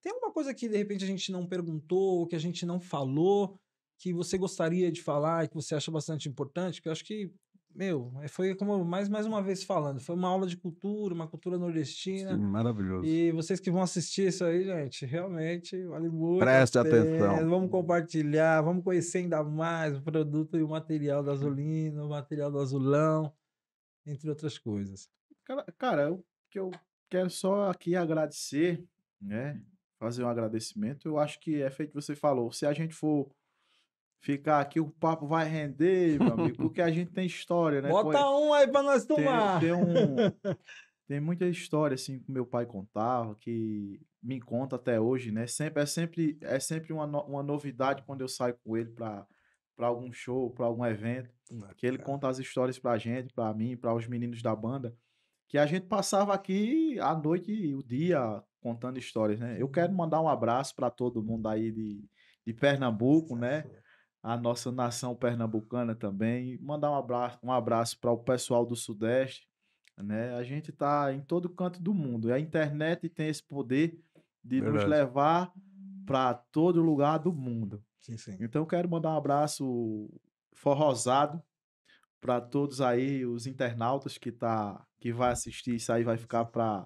Tem alguma coisa que, de repente, a gente não perguntou, que a gente não falou, que você gostaria de falar e que você acha bastante importante? Que eu acho que, meu, é, foi como mais, mais uma vez falando, foi uma aula de cultura, uma cultura nordestina. Sim, maravilhoso. E vocês que vão assistir isso aí, gente, realmente vale muito. Preste atenção. Vamos compartilhar, vamos conhecer ainda mais o produto e o material da Azulino, o material do Azulão, entre outras coisas. Cara, cara o que eu quero só aqui agradecer, né? Fazer um agradecimento. Eu acho que é feito, você falou, se a gente for ficar aqui, o papo vai render, meu amigo, porque a gente tem história, né? Bota Pô, é um aí pra nós tomar. Tem, tem, um, tem muita história, assim, que meu pai contava, que me conta até hoje, né? Sempre, é sempre, é sempre uma, no, uma novidade quando eu saio com ele pra, pra algum show, pra algum evento, Não, que ele conta as histórias pra gente, pra mim, pra os meninos da banda, que a gente passava aqui a noite e o dia contando histórias, né? Eu quero uhum. mandar um abraço para todo mundo aí de, de Pernambuco, né? a nossa nação pernambucana também. Mandar um abraço, um abraço para o pessoal do Sudeste. Né? A gente está em todo canto do mundo. E a internet tem esse poder de Verdade. nos levar para todo lugar do mundo. Sim, sim. Então, quero mandar um abraço forrosado para todos aí, os internautas que, tá, que vai assistir isso aí, vai ficar para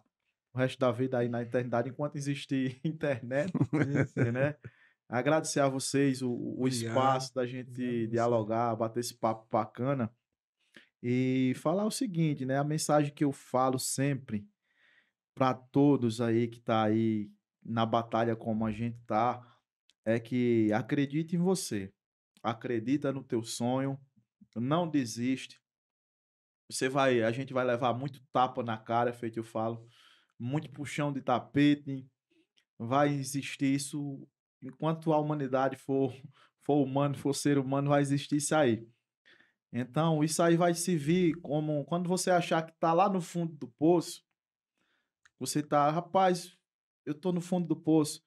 o resto da vida aí na eternidade, enquanto existir internet, né? agradecer a vocês o, o espaço da gente Obrigado. dialogar, bater esse papo bacana e falar o seguinte, né? A mensagem que eu falo sempre para todos aí que tá aí na batalha como a gente tá é que acredite em você. Acredita no teu sonho, não desiste. Você vai, a gente vai levar muito tapa na cara, é feito eu falo, muito puxão de tapete, vai existir isso enquanto a humanidade for, for humano, for ser humano, vai existir isso aí. Então, isso aí vai se vir como quando você achar que está lá no fundo do poço, você está, rapaz, eu estou no fundo do poço.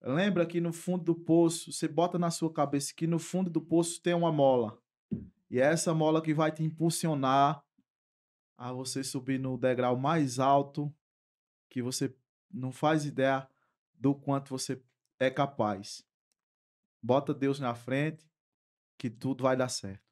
Lembra que no fundo do poço, você bota na sua cabeça que no fundo do poço tem uma mola. E é essa mola que vai te impulsionar a você subir no degrau mais alto, que você não faz ideia do quanto você é capaz. Bota Deus na frente, que tudo vai dar certo.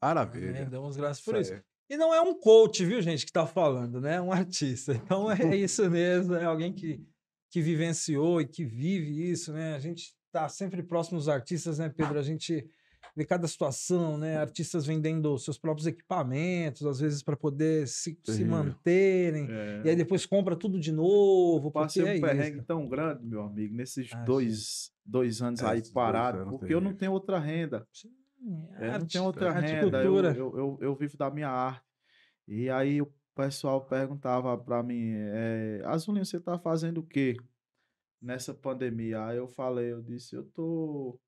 Maravilha. damos graças por isso. isso. E não é um coach, viu, gente, que está falando, né? É um artista. Então é isso mesmo, é alguém que, que vivenciou e que vive isso, né? A gente está sempre próximo dos artistas, né, Pedro? A gente de cada situação, né? Artistas vendendo seus próprios equipamentos, às vezes para poder se, se manterem, é. e aí depois compra tudo de novo. Passei um é perrengue isso. tão grande, meu amigo, nesses ah, dois, dois anos é, aí parado, anos porque eu não tenho outra renda. Sim, eu é, arte, não tenho outra renda, eu, eu, eu, eu, vivo da minha arte. E aí o pessoal perguntava para mim, é, Azulinho, você tá fazendo o quê? Nessa pandemia, aí eu falei, eu disse, eu tô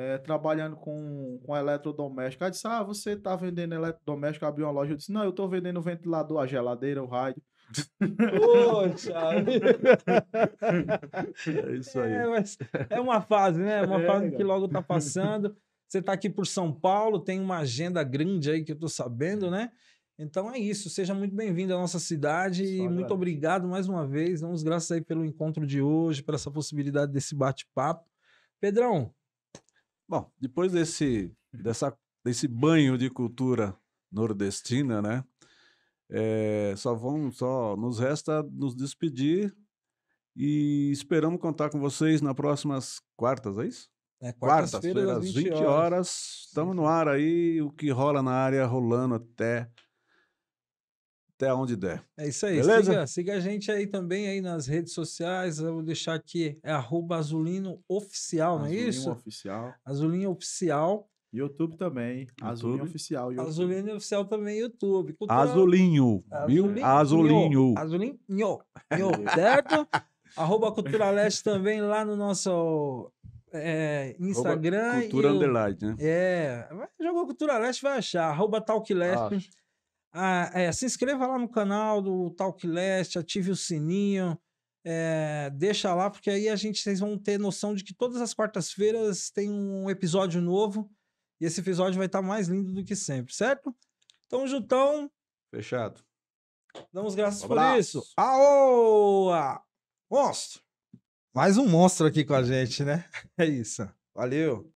é, trabalhando com, com eletrodoméstico. Aí disse: Ah, você está vendendo eletrodoméstico, abriu uma loja. Eu disse: Não, eu estou vendendo o ventilador, a geladeira, o rádio. Poxa! é isso aí. É, é, uma fase, né? É uma é, fase cara. que logo está passando. Você está aqui por São Paulo, tem uma agenda grande aí que eu estou sabendo, né? Então é isso. Seja muito bem-vindo à nossa cidade Só e muito obrigado mais uma vez. Vamos graças aí pelo encontro de hoje, pela essa possibilidade desse bate-papo. Pedrão, Bom, depois desse, dessa, desse banho de cultura nordestina, né? É, só vão, só nos resta nos despedir e esperamos contar com vocês nas próximas quartas, é isso? É, quartas-feiras, quartas às 20 horas. Estamos no ar aí, o que rola na área rolando até até onde der. É isso aí. Beleza? Siga, siga a gente aí também aí nas redes sociais. Eu vou deixar aqui, é arroba Azulino Oficial, não é Azulino isso? Oficial. Azulinho Oficial. YouTube também, YouTube. Azulinho Oficial. YouTube. Azulinho Oficial também, YouTube. Cultura... Azulinho, viu? Azulinho. Azulinho. Azulinho, certo? arroba Cultura Leste também lá no nosso é, Instagram. Arroba cultura e o, Underline, né? É. Jogou Cultura Leste, vai achar. Arroba Talk Leste. Ah, é, se inscreva lá no canal do Talk Leste, ative o sininho, é, deixa lá, porque aí a gente vocês vão ter noção de que todas as quartas-feiras tem um episódio novo e esse episódio vai estar tá mais lindo do que sempre, certo? Então, Jutão. Fechado. Damos graças por isso. Aoa! Monstro! Mais um monstro aqui com a gente, né? É isso. Valeu.